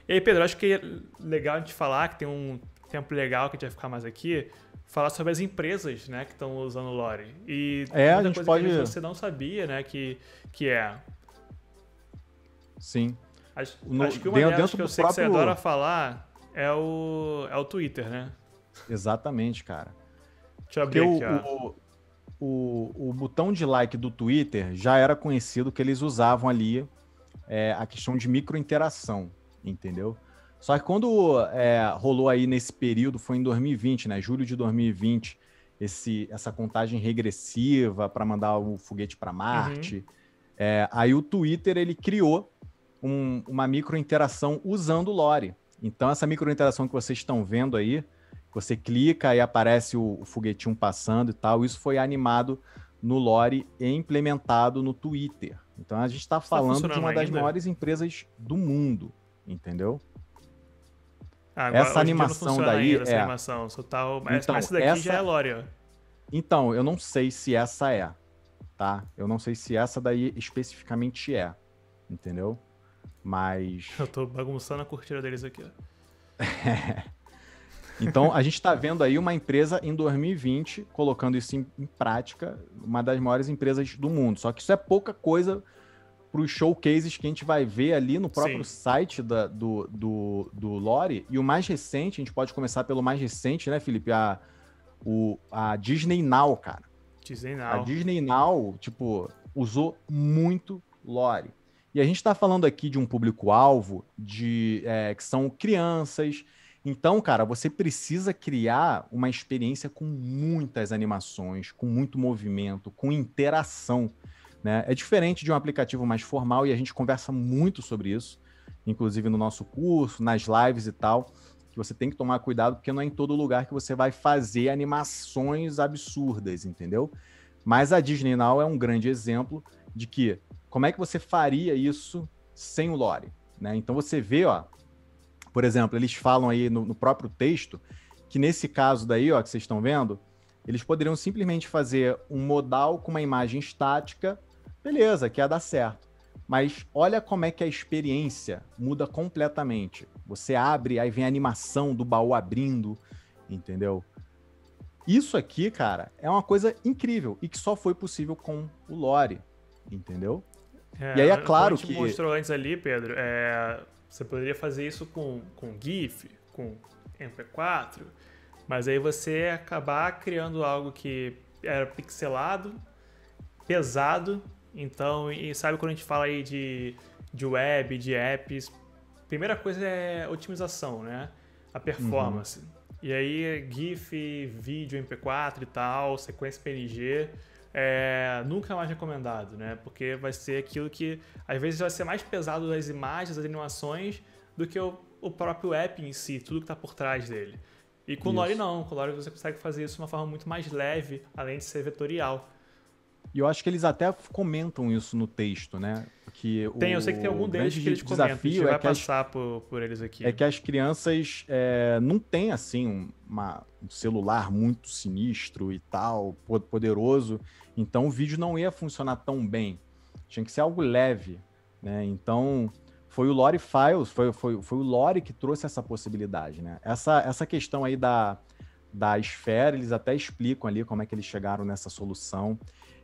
E aí, Pedro, acho que é legal a gente falar, que tem um tempo legal que a gente vai ficar mais aqui, falar sobre as empresas né, que estão usando o Lore. E é, a gente pode... você não sabia né, que, que é. Sim. Acho, no, acho que uma dentro, delas que eu sei próprio... que você adora falar é o, é o Twitter, né? Exatamente, cara. Deixa eu abrir Porque aqui, o, o, o, o, botão de like do Twitter já era conhecido que eles usavam ali é, a questão de microinteração, entendeu? Só que quando é, rolou aí nesse período, foi em 2020, né? Julho de 2020, esse, essa contagem regressiva para mandar o foguete para Marte. Uhum. É, aí o Twitter ele criou um, uma microinteração usando o Lore. Então, essa microinteração que vocês estão vendo aí, você clica e aparece o, o foguetinho passando e tal, isso foi animado no Lore e implementado no Twitter. Então, a gente está tá falando tá de uma das ainda? maiores empresas do mundo, entendeu? Ah, agora, essa animação daí ainda, é... essa animação, só tá o... então, essa daqui essa... já é Lore, ó. Então, eu não sei se essa é, tá? Eu não sei se essa daí especificamente é, entendeu? Mas. Eu tô bagunçando a curtida deles aqui, ó. então, a gente está vendo aí uma empresa em 2020 colocando isso em, em prática, uma das maiores empresas do mundo. Só que isso é pouca coisa para os showcases que a gente vai ver ali no próprio Sim. site da, do, do, do Lore. E o mais recente, a gente pode começar pelo mais recente, né, Felipe? A, o, a Disney Now, cara. Disney Now. A Disney Now, tipo, usou muito Lore. E a gente está falando aqui de um público-alvo de é, que são crianças. Então, cara, você precisa criar uma experiência com muitas animações, com muito movimento, com interação. Né? É diferente de um aplicativo mais formal e a gente conversa muito sobre isso, inclusive no nosso curso, nas lives e tal, que você tem que tomar cuidado porque não é em todo lugar que você vai fazer animações absurdas, entendeu? Mas a Disney Now é um grande exemplo de que como é que você faria isso sem o lore? Né? Então você vê, ó, por exemplo, eles falam aí no, no próprio texto que nesse caso daí, ó, que vocês estão vendo, eles poderiam simplesmente fazer um modal com uma imagem estática, beleza, que ia dar certo. Mas olha como é que a experiência muda completamente. Você abre, aí vem a animação do baú abrindo, entendeu? Isso aqui, cara, é uma coisa incrível e que só foi possível com o Lore, entendeu? É, e aí é claro que. mostrou antes ali, Pedro, é, você poderia fazer isso com, com GIF, com MP4, mas aí você acabar criando algo que era pixelado, pesado. Então, e sabe quando a gente fala aí de, de web, de apps, primeira coisa é otimização, né? A uhum. performance. Uhum. E aí, GIF, vídeo, MP4 e tal, sequência PNG é, nunca mais recomendado, né? Porque vai ser aquilo que às vezes vai ser mais pesado das imagens, das animações, do que o, o próprio app em si, tudo que está por trás dele. E com o Lore não, com o Lore você consegue fazer isso de uma forma muito mais leve, além de ser vetorial. E eu acho que eles até comentam isso no texto, né? Que tem, o, eu sei que tem algum deles que eles comentam, desafio é que passar as, por, por, eles aqui. É né? que as crianças é, não têm, assim, uma, um celular muito sinistro e tal, poderoso, então o vídeo não ia funcionar tão bem. Tinha que ser algo leve, né? Então, foi o Lore Files, foi, foi, foi o Lore que trouxe essa possibilidade, né? Essa, essa questão aí da, da esfera, eles até explicam ali como é que eles chegaram nessa solução.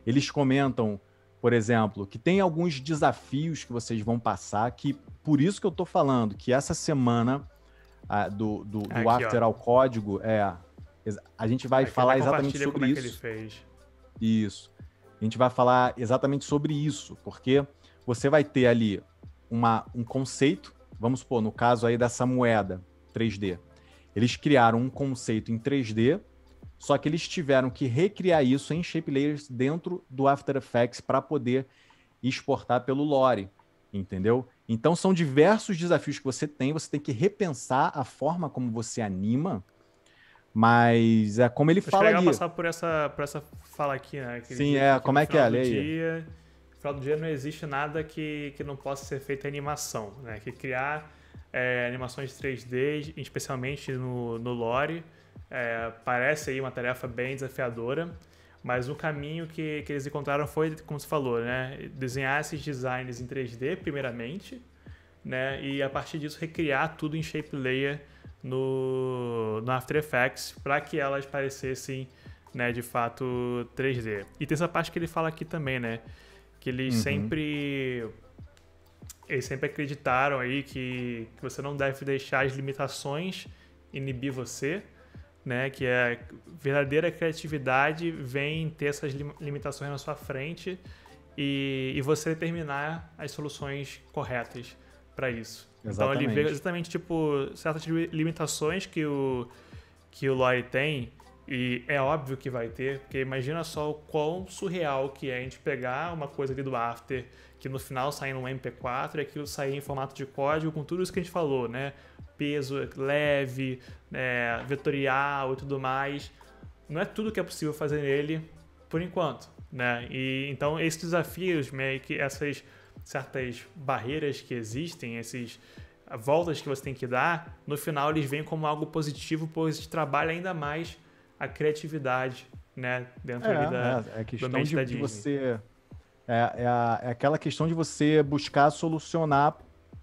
Eles comentam, por exemplo, que tem alguns desafios que vocês vão passar, que por isso que eu estou falando, que essa semana a, do, do, do Aqui, After ó. ao Código, é, a gente vai Aqui falar exatamente sobre é isso. É isso. A gente vai falar exatamente sobre isso, porque você vai ter ali uma, um conceito, vamos supor, no caso aí dessa moeda 3D. Eles criaram um conceito em 3D só que eles tiveram que recriar isso em shape layers dentro do After Effects para poder exportar pelo Lore, entendeu? Então são diversos desafios que você tem, você tem que repensar a forma como você anima, mas é como ele Acho fala legal ali. passar por essa, por essa fala aqui, né? Aquele Sim, é, como é que é? Lê aí. Dia, no final do dia não existe nada que, que não possa ser feito em animação, né? Que criar é, animações 3D, especialmente no, no lore, é, parece aí uma tarefa bem desafiadora, mas o caminho que, que eles encontraram foi, como você falou, né? Desenhar esses designs em 3D, primeiramente, né? E a partir disso recriar tudo em shape layer no, no After Effects para que elas parecessem, né, de fato 3D. E tem essa parte que ele fala aqui também, né? Que eles uhum. sempre eles sempre acreditaram aí que, que você não deve deixar as limitações inibir você, né? Que é verdadeira criatividade vem ter essas limitações na sua frente e, e você determinar as soluções corretas para isso. Exatamente. Então ele vê exatamente tipo certas limitações que o que o Lore tem e é óbvio que vai ter, porque imagina só o quão surreal que é a gente pegar uma coisa ali do After, que no final sai num MP4 e aquilo sair em formato de código com tudo isso que a gente falou, né? peso leve, é, vetorial e tudo mais. Não é tudo que é possível fazer nele por enquanto, né? E então esses desafios, meio que essas certas barreiras que existem, esses voltas que você tem que dar, no final eles vêm como algo positivo, pois trabalha ainda mais a criatividade, né, dentro é, da é, é a questão do de, da de você é, é, a, é aquela questão de você buscar solucionar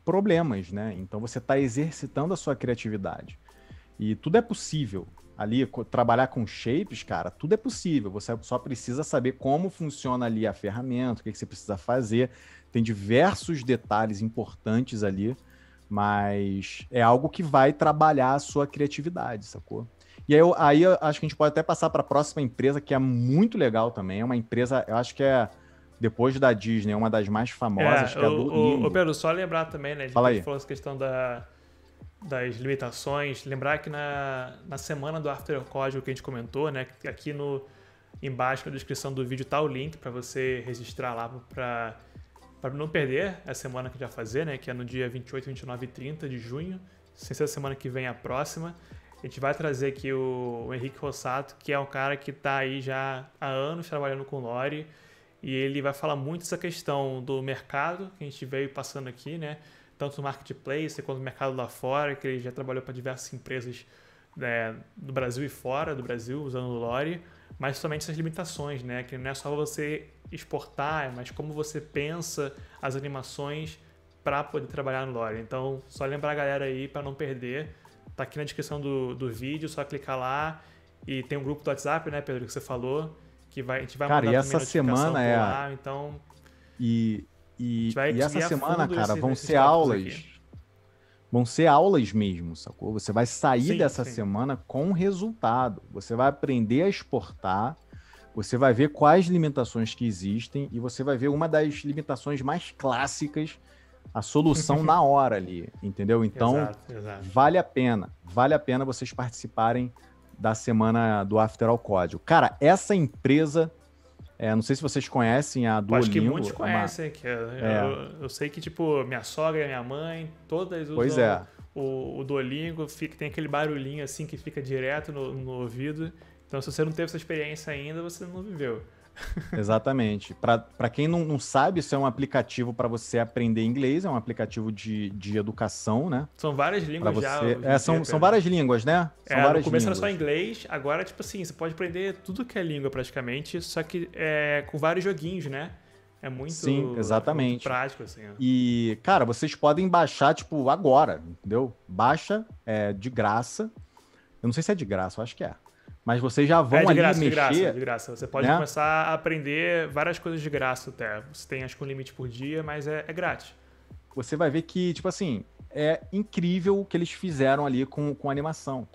problemas, né? Então você está exercitando a sua criatividade. E tudo é possível. Ali, trabalhar com shapes, cara, tudo é possível. Você só precisa saber como funciona ali a ferramenta, o que, que você precisa fazer. Tem diversos detalhes importantes ali, mas é algo que vai trabalhar a sua criatividade, sacou? E aí, eu, aí eu acho que a gente pode até passar para a próxima empresa, que é muito legal também. É uma empresa, eu acho que é depois da Disney, é uma das mais famosas, é, que é a do o, Lindo. Ô Pedro, só lembrar também, né? A gente Fala aí. falou essa questão da, das limitações. Lembrar que na, na semana do After Código que a gente comentou, né? Aqui no, embaixo na descrição do vídeo tá o link para você registrar lá para para não perder a semana que a gente vai fazer, né? Que é no dia 28, 29 e 30 de junho. Sem ser a semana que vem, a próxima. A gente vai trazer aqui o, o Henrique Rossato, que é um cara que está aí já há anos trabalhando com Lore e ele vai falar muito dessa questão do mercado que a gente veio passando aqui, né? Tanto no marketplace quanto no mercado lá fora, que ele já trabalhou para diversas empresas né, do Brasil e fora do Brasil, usando o Lore, mas somente essas limitações, né? Que não é só você exportar, é mas como você pensa as animações para poder trabalhar no Lore. Então, só lembrar a galera aí para não perder. Tá aqui na descrição do, do vídeo, só clicar lá. E tem um grupo do WhatsApp, né, Pedro, que você falou que vai, a gente vai cara, mandar e essa semana é lá, então e e, e essa semana, cara, vão ser aulas. Aqui. Vão ser aulas mesmo, sacou? Você vai sair sim, dessa sim. semana com resultado. Você vai aprender a exportar, você vai ver quais limitações que existem e você vai ver uma das limitações mais clássicas, a solução na hora ali, entendeu? Então, exato, exato. vale a pena, vale a pena vocês participarem da semana do After All Código. Cara, essa empresa, é, não sei se vocês conhecem a Duolingo. Acho que muitos é conhecem. que é, eu, eu, é. eu, sei que, tipo, minha sogra, minha mãe, todas usam pois é. o, o Duolingo. Fica, tem aquele barulhinho, assim, que fica direto no, no ouvido. Então, se você não teve essa experiência ainda, você não viveu. Exatamente. Para quem não, não sabe, isso é um aplicativo para você aprender inglês, é um aplicativo de, de educação, né? São várias línguas você... já. É, são, dia, são várias línguas, né? São é, várias no começo línguas. era só inglês, agora, tipo assim, você pode aprender tudo que é língua praticamente, só que é, com vários joguinhos, né? É muito, Sim, é exatamente. muito prático, assim. É. E, cara, vocês podem baixar, tipo, agora, entendeu? Baixa, é de graça. Eu não sei se é de graça, eu acho que é mas vocês já vão é, de graça, mexer. De graça, de graça. Você pode né? começar a aprender várias coisas de graça até. Você tem acho que um limite por dia, mas é, é grátis. Você vai ver que, tipo assim, é incrível o que eles fizeram ali com, com a animação.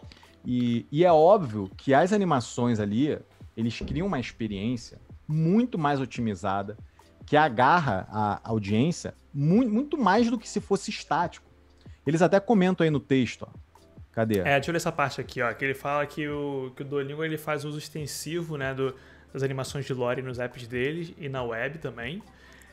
E, e é óbvio que as animações ali, eles criam uma experiência muito mais otimizada, que agarra a audiência muito, muito mais do que se fosse estático. Eles até comentam aí no texto, ó, Cadê? É, deixa eu ler essa parte aqui, ó. Que ele fala que o, que o Duolingo ele faz uso extensivo né, do, das animações de lore nos apps deles e na web também.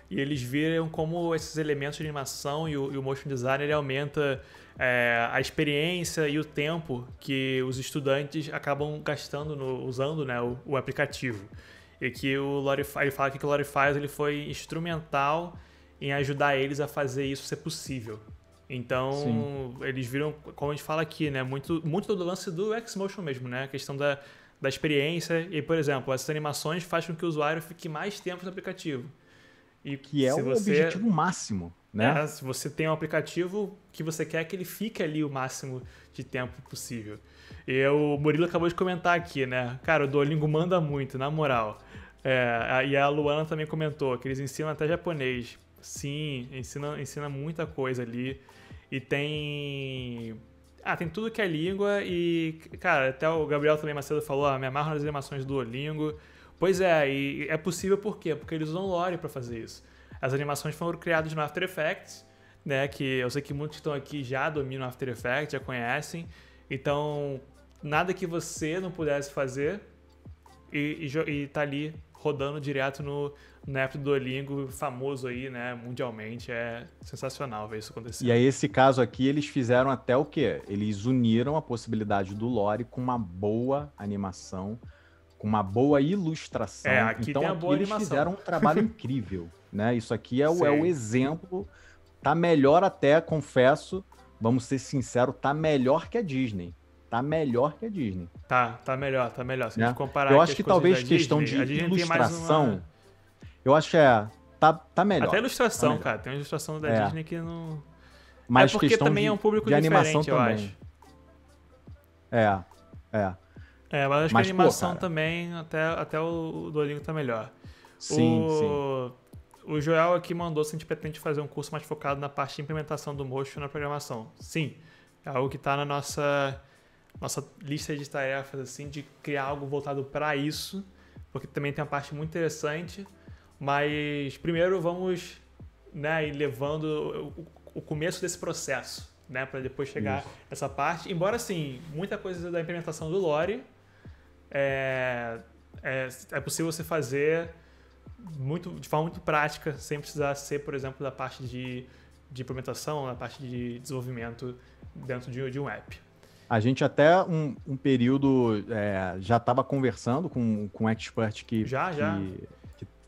E eles viram como esses elementos de animação e o, e o motion design ele aumenta é, a experiência e o tempo que os estudantes acabam gastando no, usando né, o, o, aplicativo. E que o Lorify, ele fala que o faz ele foi instrumental em ajudar eles a fazer isso ser possível. Então, Sim. eles viram, como a gente fala aqui, né? Muito, muito do lance do X-Motion mesmo, né? A questão da, da experiência. E, por exemplo, essas animações fazem com que o usuário fique mais tempo no aplicativo. E que é o você, objetivo máximo, né? É, se você tem um aplicativo que você quer que ele fique ali o máximo de tempo possível. E o Murilo acabou de comentar aqui, né? Cara, o Duolingo manda muito, na moral. É, e a Luana também comentou que eles ensinam até japonês. Sim, ensina, ensina muita coisa ali. E tem. Ah, tem tudo que é língua e, cara, até o Gabriel também Macedo falou, ah, me amarro nas animações do Duolingo. Pois é, e é possível por quê? Porque eles usam lore para fazer isso. As animações foram criadas no After Effects, né, que eu sei que muitos que estão aqui já dominam After Effects, já conhecem. Então, nada que você não pudesse fazer e, e, e tá ali rodando direto no, na época do Duolingo, famoso aí, né, mundialmente, é sensacional ver isso acontecer. E aí, esse caso aqui, eles fizeram até o quê? Eles uniram a possibilidade do Lore com uma boa animação, com uma boa ilustração. É, aqui então, tem aqui boa eles animação. fizeram um trabalho incrível, né? Isso aqui é o, é o exemplo, tá melhor até, confesso, vamos ser sinceros, tá melhor que a Disney tá melhor que a Disney. Tá, tá melhor, tá melhor. Se né? comparar Eu acho que talvez questão Disney, de ilustração, uma... Eu acho que é. Tá, tá melhor. Até a ilustração, tá melhor. cara. Tem uma ilustração da é. Disney que não. Mas é porque também de, é um público de animação eu também. acho. É, é. É, mas acho mas, que a animação pô, também, até, até o Duolingo tá melhor. Sim, o... sim. O Joel aqui mandou se a gente pretende fazer um curso mais focado na parte de implementação do Motion na programação. Sim, é algo que está na nossa, nossa lista de tarefas, assim, de criar algo voltado para isso, porque também tem uma parte muito interessante mas primeiro vamos né, ir levando o, o começo desse processo, né? Para depois chegar Isso. nessa parte. Embora, sim muita coisa da implementação do Lore é, é, é possível você fazer muito, de forma muito prática, sem precisar ser, por exemplo, da parte de, de implementação, da parte de desenvolvimento dentro de, de um app. A gente até um, um período é, já estava conversando com, com um expert que, já, que já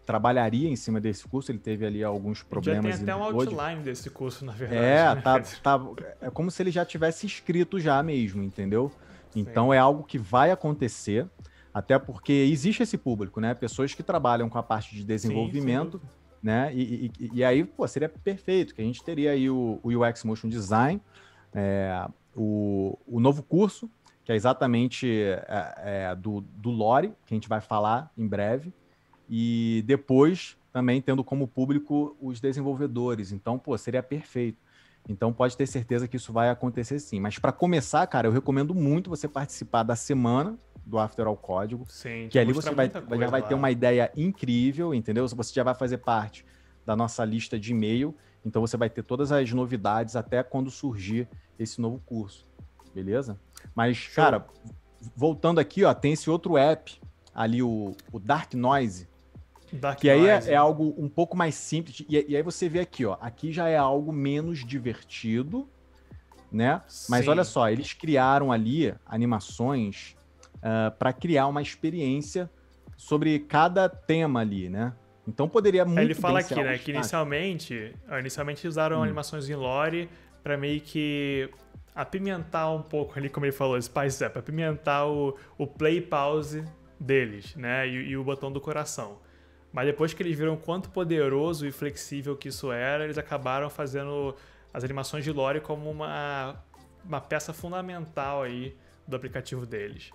trabalharia em cima desse curso, ele teve ali alguns problemas. Já tem até um outline desse curso, na é, verdade. É, né? tá, tá, é como se ele já tivesse escrito já mesmo, entendeu? Sim. Então é algo que vai acontecer, até porque existe esse público, né? Pessoas que trabalham com a parte de desenvolvimento, Sim, né? E, e, e, aí, pô, seria perfeito, que a gente teria aí o, o UX Motion Design, é, o, o novo curso, que é exatamente é, é, do, do Lore, que a gente vai falar em breve, e depois também tendo como público os desenvolvedores. Então, pô, seria perfeito. Então, pode ter certeza que isso vai acontecer sim. Mas para começar, cara, eu recomendo muito você participar da semana do After All Código, sim, que ali você vai, coisa, já vai lá. ter uma ideia incrível, entendeu? Você já vai fazer parte da nossa lista de e-mail, então você vai ter todas as novidades até quando surgir esse novo curso, beleza? Mas, Show. cara, voltando aqui, ó, tem esse outro app ali, o, o Dark Noise, Dark que aí é, é, algo um pouco mais simples. E, e, aí você vê aqui, ó. Aqui já é algo menos divertido, né? Mas Sim. olha só, eles criaram ali animações uh, ah, para criar uma experiência sobre cada tema ali, né? Então poderia muito Ele fala aqui, né, que inicialmente, inicialmente usaram hum. animações em lore para meio que apimentar um pouco ali, como ele falou, spice para apimentar o, o play pause deles, né, e, e o botão do coração. Mas depois que eles viram quanto poderoso e flexível que isso era, eles acabaram fazendo as animações de lore como uma, uma peça fundamental aí do aplicativo deles.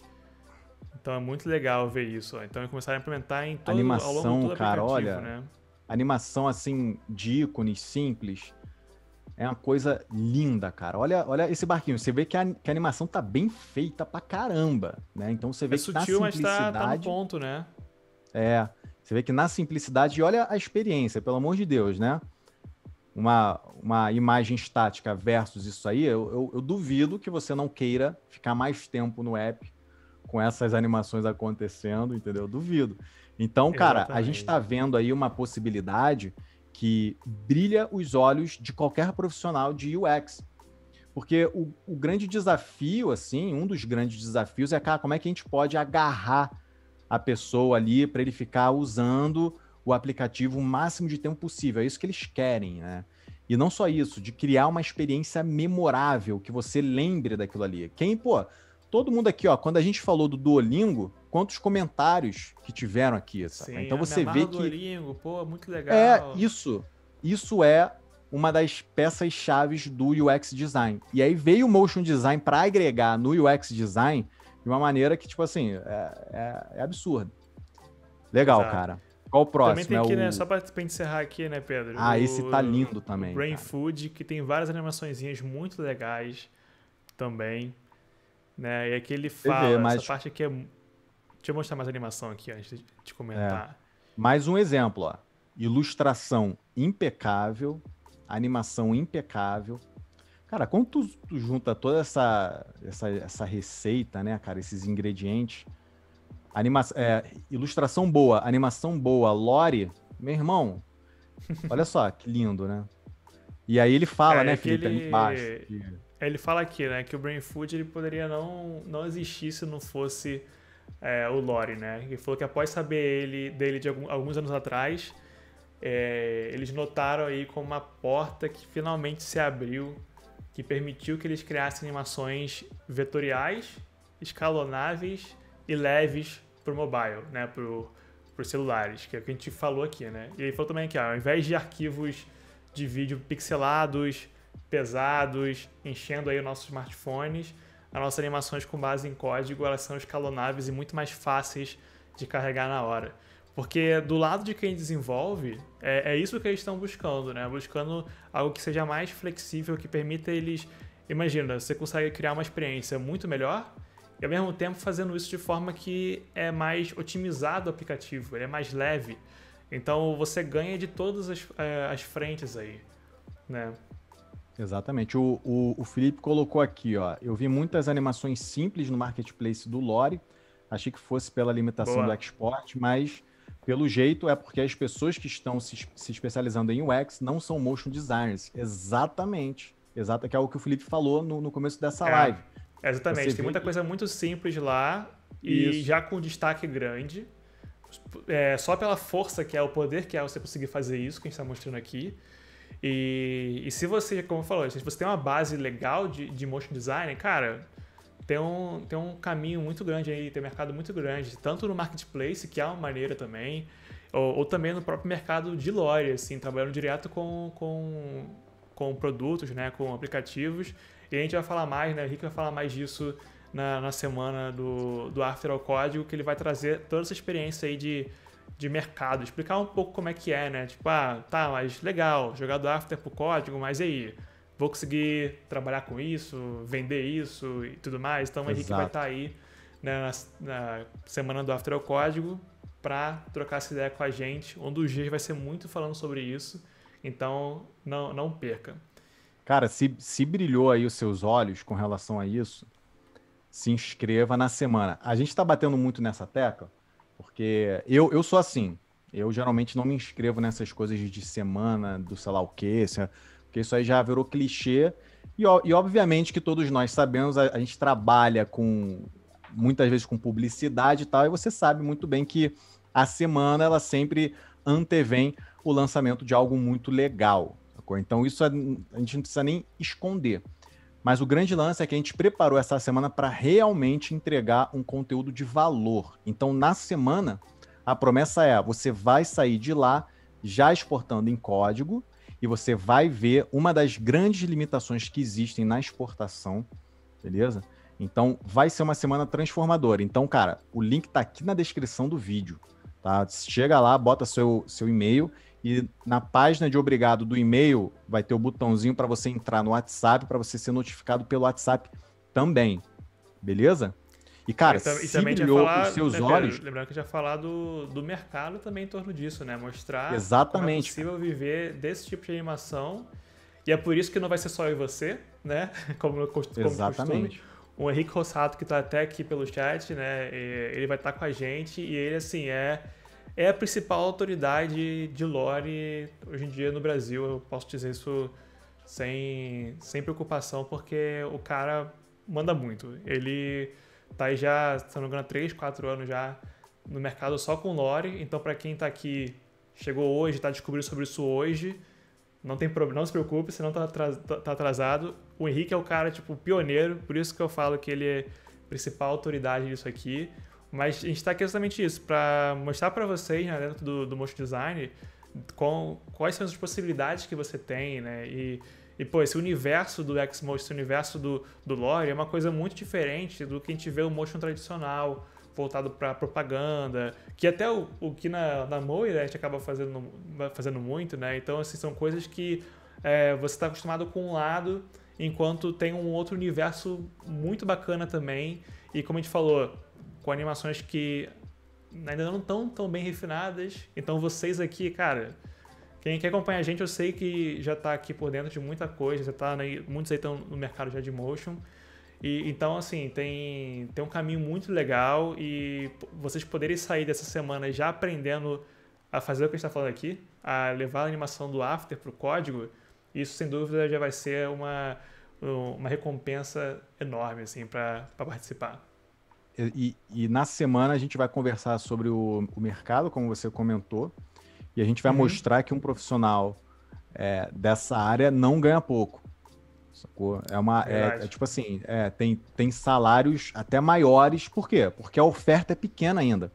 Então é muito legal ver isso. Então eles começaram a implementar em todo, animação, ao longo de todo cara, né? olha, né? Animação assim de ícones simples é uma coisa linda, cara. Olha, olha esse barquinho. Você vê que a, que a animação tá bem feita pra caramba, né? Então você vê é que tá sutil, tá a Mas está tá no ponto, né? É. Você vê que na simplicidade, e olha a experiência, pelo amor de Deus, né? Uma, uma imagem estática versus isso aí, eu, eu, eu duvido que você não queira ficar mais tempo no app com essas animações acontecendo, entendeu? Duvido. Então, cara, a gente está vendo aí uma possibilidade que brilha os olhos de qualquer profissional de UX. Porque o, o grande desafio, assim, um dos grandes desafios é, cara, como é que a gente pode agarrar a pessoa ali para ele ficar usando o aplicativo o máximo de tempo possível. É isso que eles querem, né? E não só isso, de criar uma experiência memorável, que você lembre daquilo ali. Quem, pô, todo mundo aqui, ó, quando a gente falou do Duolingo, quantos comentários que tiveram aqui, sabe? Sim, então você vê que Duolingo, pô, muito legal. É, isso. Isso é uma das peças chaves do UX design. E aí veio o motion design para agregar no UX design de uma maneira que, tipo assim, é, é, é absurdo. Legal, Exato. cara. Qual o próximo? Também tem é né, o... né, só pra, encerrar aqui, né, Pedro? Ah, o, esse tá lindo também. Brain cara. Food, que tem várias animaçõezinhas muito legais também. Né? E aqui ele fala, vê, mas... essa parte aqui é... Deixa eu mostrar mais animação aqui antes de, de comentar. É. Mais um exemplo, ó. Ilustração impecável, animação impecável, Cara, quando tu, tu junta toda essa, essa, essa receita, né, cara, esses ingredientes, anima é, ilustração boa, animação boa, lore, meu irmão, olha só que lindo, né? E aí ele fala, é, né, Felipe, ele... embaixo. Que... Ele fala aqui, né, que o Brain Food ele poderia não, não existir se não fosse é, o lore, né? Ele falou que após saber ele, dele de algum, alguns anos atrás, é, eles notaram aí como uma porta que finalmente se abriu que permitiu que eles criassem animações vetoriais, escalonáveis e leves para o mobile, né? para os celulares, que é o que a gente falou aqui, né? E ele falou também que ó, ao invés de arquivos de vídeo pixelados, pesados, enchendo aí os nossos smartphones, as nossas animações com base em código elas são escalonáveis e muito mais fáceis de carregar na hora. Porque do lado de quem desenvolve, é, é isso que eles estão buscando, né? Buscando algo que seja mais flexível, que permita eles. Imagina, você consegue criar uma experiência muito melhor e ao mesmo tempo fazendo isso de forma que é mais otimizado o aplicativo, ele é mais leve. Então você ganha de todas as, é, as frentes aí, né? Exatamente. O, o, o Felipe colocou aqui, ó. Eu vi muitas animações simples no marketplace do Lore. Achei que fosse pela limitação Boa. do export, mas pelo jeito, é porque as pessoas que estão se, se especializando em UX não são motion designers. Exatamente. Exato, que é o que o Felipe falou no, no começo dessa é, live. Exatamente. Você Tem muita coisa muito simples lá e Isso. já com destaque grande. É, só pela força que é o poder que é você conseguir fazer isso que a gente está mostrando aqui. E, e, se você, como falou, se você tem uma base legal de, de motion design, cara, tem um, tem um caminho muito grande aí, tem um mercado muito grande, tanto no marketplace, que é uma maneira também, ou, ou também no próprio mercado de lore, assim, trabalhando direto com, com, com produtos, né, com aplicativos. E a gente vai falar mais, né, o Rick vai falar mais disso na, na semana do, do After ao Código, que ele vai trazer toda essa experiência aí de, de mercado, explicar um pouco como é que é, né, tipo, ah, tá, mas legal, jogar do After pro código, mas aí vou conseguir trabalhar com isso, vender isso e tudo mais. Então Exato. a gente vai estar tá aí na, na, semana do After o Código para trocar essa ideia com a gente. Um dos dias vai ser muito falando sobre isso. Então não, não perca. Cara, se, se brilhou aí os seus olhos com relação a isso, se inscreva na semana. A gente está batendo muito nessa tecla, porque eu, eu sou assim. Eu geralmente não me inscrevo nessas coisas de semana, do sei lá o quê. Porque isso aí já virou clichê. E, e obviamente que todos nós sabemos, a, a, gente trabalha com muitas vezes com publicidade e tal, e você sabe muito bem que a semana ela sempre antevém o lançamento de algo muito legal. Sacou? Então isso a, é, a gente não precisa nem esconder. Mas o grande lance é que a gente preparou essa semana para realmente entregar um conteúdo de valor. Então, na semana, a promessa é: você vai sair de lá já exportando em código e você vai ver uma das grandes limitações que existem na exportação, beleza? Então, vai ser uma semana transformadora. Então, cara, o link tá aqui na descrição do vídeo, tá? Chega lá, bota seu, seu e-mail e na página de obrigado do e-mail vai ter o botãozinho para você entrar no WhatsApp, para você ser notificado pelo WhatsApp também, beleza? E, cara, e, e se brilhou falar, os seus né, olhos. Lembrando que já falar do, do mercado também em torno disso, né? Mostrar é Exatamente. é possível viver desse tipo de animação. E é por isso que não vai ser só eu e você, né? Como, como Exatamente. O Henrique Rossato, que está até aqui pelo chat, né? Ele vai estar tá com a gente e ele, assim, é, é a principal autoridade de lore hoje em dia no Brasil. Eu posso dizer isso sem, sem preocupação, porque o cara manda muito. Ele tá aí já, se não me engano, 3, 4 anos já no mercado só com lore. Então, para quem está aqui, chegou hoje, está descobrindo sobre isso hoje, não tem problema, não se preocupe, senão está tá, tá atrasado. O Henrique é o cara, tipo, pioneiro, por isso que eu falo que ele é a principal autoridade disso aqui. Mas a gente está aqui exatamente isso, para mostrar para vocês, né, dentro do, do Motion Design, com, quais são as possibilidades que você tem, né? E e, pô, esse universo do X-Motion, esse universo do, do lore é uma coisa muito diferente do que a gente vê o motion tradicional, voltado para propaganda, que até o, o que na, na Moira né, a gente acaba fazendo, fazendo muito, né? Então, assim, são coisas que é, você está acostumado com um lado, enquanto tem um outro universo muito bacana também. E como a gente falou, com animações que ainda não estão tão bem refinadas. Então, vocês aqui, cara quem, quer acompanhar a gente, eu sei que já está aqui por dentro de muita coisa, já tá, né, muitos aí estão no mercado já de motion. E, então, assim, tem, tem um caminho muito legal e vocês poderem sair dessa semana já aprendendo a fazer o que a gente está falando aqui, a levar a animação do After para o código, isso sem dúvida já vai ser uma, uma recompensa enorme assim, para participar. E, e, na semana a gente vai conversar sobre o, o mercado, como você comentou. E a gente vai uhum. mostrar que um profissional é, dessa área não ganha pouco. Sacou? É uma. É, é, tipo assim, é, tem, tem salários até maiores. Por quê? Porque a oferta é pequena ainda.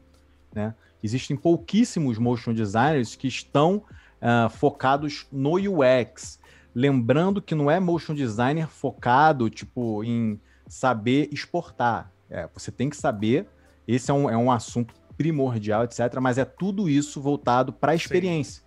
Né? Existem pouquíssimos motion designers que estão uh, focados no UX. Lembrando que não é motion designer focado tipo em saber exportar. É, você tem que saber. Esse é um, é um assunto primordial, etc. Mas é tudo isso voltado para a experiência.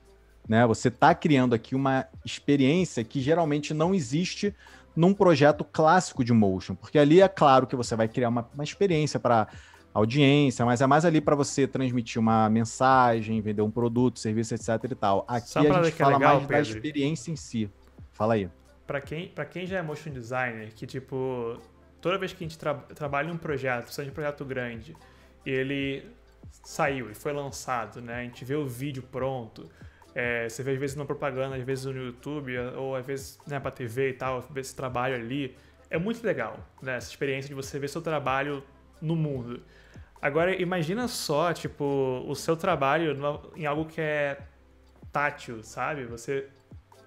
Né? Você está criando aqui uma experiência que geralmente não existe num projeto clássico de motion, porque ali é claro que você vai criar uma, uma experiência para audiência, mas é mais ali para você transmitir uma mensagem, vender um produto, serviço, etc e tal. Aqui a gente é fala é legal, mais Pedro. da experiência em si. Fala aí. Para quem, quem já é motion designer, que tipo, toda vez que a gente tra trabalha em um projeto, seja um projeto grande, ele saiu e foi lançado, né? A gente vê o vídeo pronto. É, você vê às vezes na propaganda, às vezes no YouTube, ou às vezes né, pra TV e tal, ver esse trabalho ali. É muito legal, né? Essa experiência de você ver seu trabalho no mundo. Agora, imagina só, tipo, o seu trabalho em algo que é tátil, sabe? Você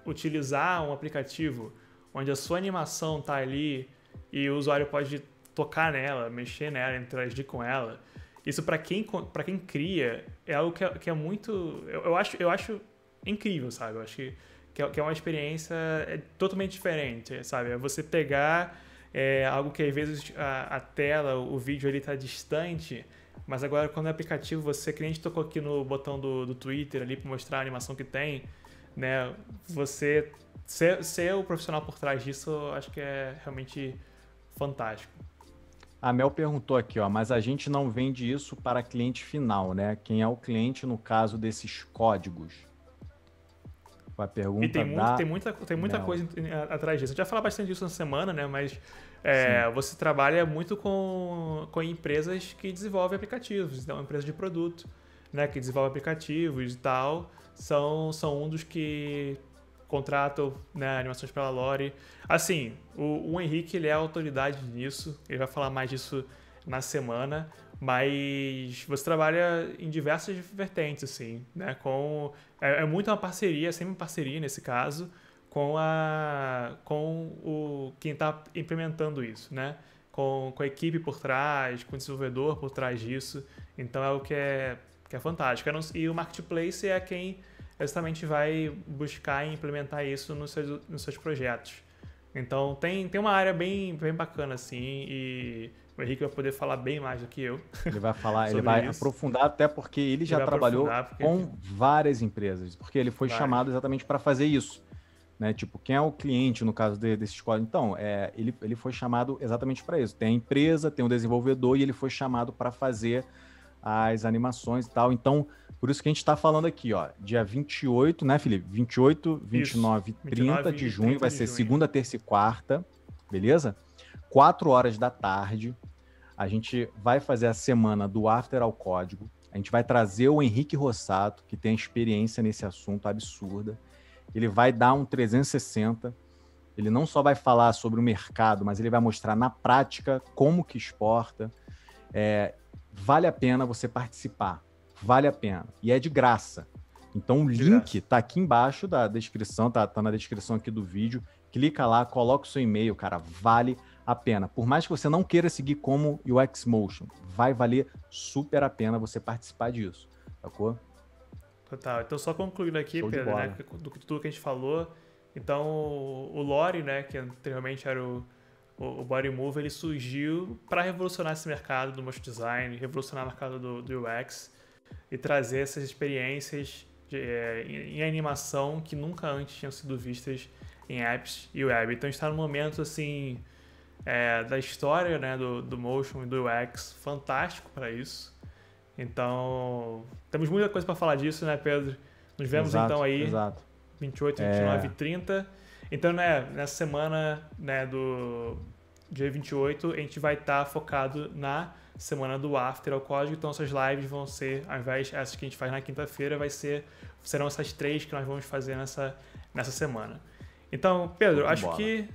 utilizar um aplicativo onde a sua animação tá ali e o usuário pode tocar nela, mexer nela, interagir com ela. Isso para quem para quem cria é algo que é, que é muito eu, eu, acho eu acho incrível, sabe? Eu acho que que é, que é uma experiência é totalmente diferente, sabe? É você pegar é, algo que às vezes a, a tela, o vídeo ele tá distante, mas agora quando é aplicativo, você cliente tocou aqui no botão do, do Twitter ali para mostrar a animação que tem, né? Você ser, ser o profissional por trás disso, acho que é realmente fantástico. A Mel perguntou aqui, ó, mas a gente não vende isso para cliente final, né? Quem é o cliente no caso desses códigos? Foi a pergunta e tem, muito, tem muita, tem muita coisa atrás disso. A gente vai bastante disso na semana, né? Mas é, você trabalha muito com, com empresas que desenvolvem aplicativos, então empresas de produto, né? Que desenvolvem aplicativos e tal, são, são um dos que contrato né, animações pela Lore. Assim, o, o, Henrique ele é autoridade nisso, ele vai falar mais disso na semana, mas você trabalha em diversas vertentes, assim, né? Com, é, é muito uma parceria, é sempre uma parceria nesse caso, com, a, com o, quem está implementando isso, né? Com, com a equipe por trás, com o desenvolvedor por trás disso. Então é o que é, que é fantástico. E o Marketplace é quem é justamente vai buscar e implementar isso nos seus, nos seus projetos. Então tem, tem uma área bem, bem bacana assim e o Henrique vai poder falar bem mais do que eu. Ele vai falar, ele vai isso. aprofundar até porque ele, ele já trabalhou porque... com várias empresas, porque ele foi vai. chamado exatamente para fazer isso. Né? Tipo, quem é o cliente no caso de, desse escola? Então, é, ele, ele foi chamado exatamente para isso. Tem a empresa, tem o desenvolvedor e ele foi chamado para fazer as animações e tal. Então, por isso que a gente está falando aqui, ó, dia 28, né, Felipe? 28, 29 isso. 30 29, de junho, 30 vai de ser junho. segunda, terça e quarta, beleza? 4 horas da tarde, a gente vai fazer a semana do After ao Código. A gente vai trazer o Henrique Rossato, que tem experiência nesse assunto absurda. Ele vai dar um 360. Ele não só vai falar sobre o mercado, mas ele vai mostrar na prática como que exporta. É, vale a pena você participar. Vale a pena. E é de graça. Então o link está aqui embaixo da descrição, tá, tá na descrição aqui do vídeo. Clica lá, coloca o seu e-mail, cara. Vale a pena. Por mais que você não queira seguir como UX Motion, vai valer super a pena você participar disso, sacou? Total. Então, só concluindo aqui, Show Pedro, né, do que tudo que a gente falou. Então, o Lore, né, que anteriormente era o, o, o Body Move, ele surgiu para revolucionar esse mercado do motion design, revolucionar o mercado do, do UX e trazer essas experiências de, é, em, em animação que nunca antes tinham sido vistas em apps e web. Então está no momento assim é, da história né, do, do motion e do UX fantástico para isso. Então temos muita coisa para falar disso, né, Pedro? Nos vemos exato, então aí exato. 28, 29 e é... 30. Então, né, nessa semana né, do dia 28, a gente vai estar tá focado na semana do After ao Código. Então essas lives vão ser, ao invés dessas que a gente faz na quinta-feira, vai ser serão essas três que nós vamos fazer nessa, nessa semana. Então, Pedro, acho que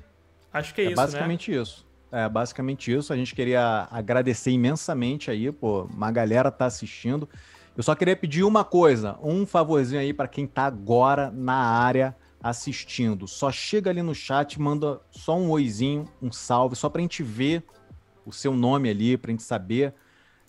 acho que é, é isso, né? basicamente né? isso. É basicamente isso. A gente queria agradecer imensamente aí, pô, uma galera tá assistindo. Eu só queria pedir uma coisa, um favorzinho aí para quem tá agora na área assistindo. Só chega ali no chat, manda só um oizinho, um salve, só pra gente ver o seu nome ali para a gente saber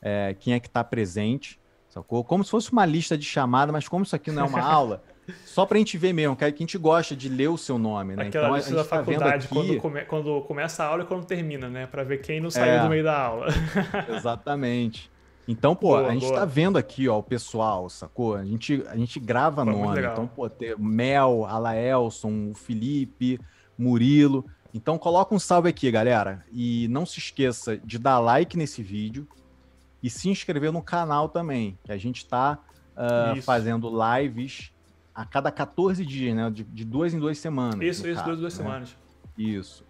é, quem é que está presente, sacou? Como se fosse uma lista de chamada, mas como isso aqui não é uma aula, só para a gente ver mesmo, que a gente gosta de ler o seu nome, né? Aquela então, lista da tá faculdade, tá aqui... quando, come... quando, começa a aula e quando termina, né? Para ver quem não saiu é... do meio da aula. Exatamente. Então, pô, boa, a gente tá boa. tá vendo aqui, ó, o pessoal, sacou? A gente, a gente grava pô, nome. Então, pô, tem Mel, Alaelson, o Felipe, Murilo. Então coloca um salve aqui, galera. E não se esqueça de dar like nesse vídeo e se inscrever no canal também, que a gente está uh, ah, fazendo lives a cada 14 dias, né? De, de duas em duas semanas. Isso, isso, caso, duas em duas né? semanas. Isso.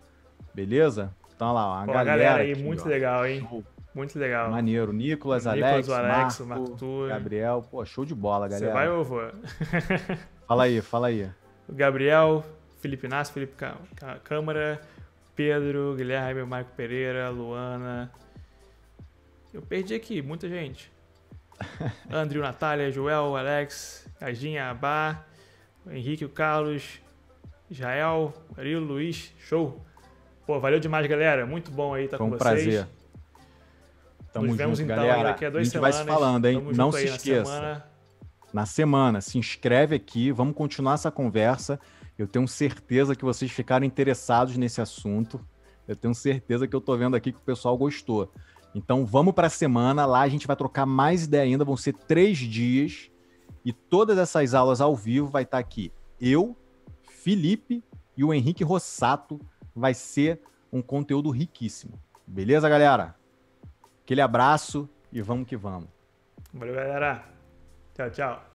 Beleza? Então lá, a galera, galera aí, aqui, muito ó. legal, hein? Show. Muito legal. Maneiro. Nicolas, Nicolas Alex, Alex Marco, Marco, é. Gabriel. Pô, show de bola, galera. Você vai ou vou? fala aí, fala aí. O Gabriel, Felipe Inácio, Felipe Câmara, Pedro, Guilherme, Marco Pereira, Luana. Eu perdi aqui, muita gente. Andrew, Natália, Joel, Alex, Cajinha, Abá, Henrique, o Carlos, Israel, Murilo, Luiz, show. Pô, valeu demais, galera. Muito bom aí estar tá com um vocês. prazer. Tamo Nos vemos junto, então galera. daqui a duas a gente semanas. vai se falando, hein? Tamo Não se esqueça. Na semana. na semana, se inscreve aqui, vamos continuar essa conversa. Eu tenho certeza que vocês ficaram interessados nesse assunto. Eu tenho certeza que eu estou vendo aqui que o pessoal gostou. Então vamos para a semana, lá a gente vai trocar mais ideia ainda, vão ser três dias e todas essas aulas ao vivo vai estar tá aqui. Eu, Felipe e o Henrique Rossato vai ser um conteúdo riquíssimo. Beleza, galera? Aquele abraço e vamos que vamos. Valeu, galera. Tchau, tchau.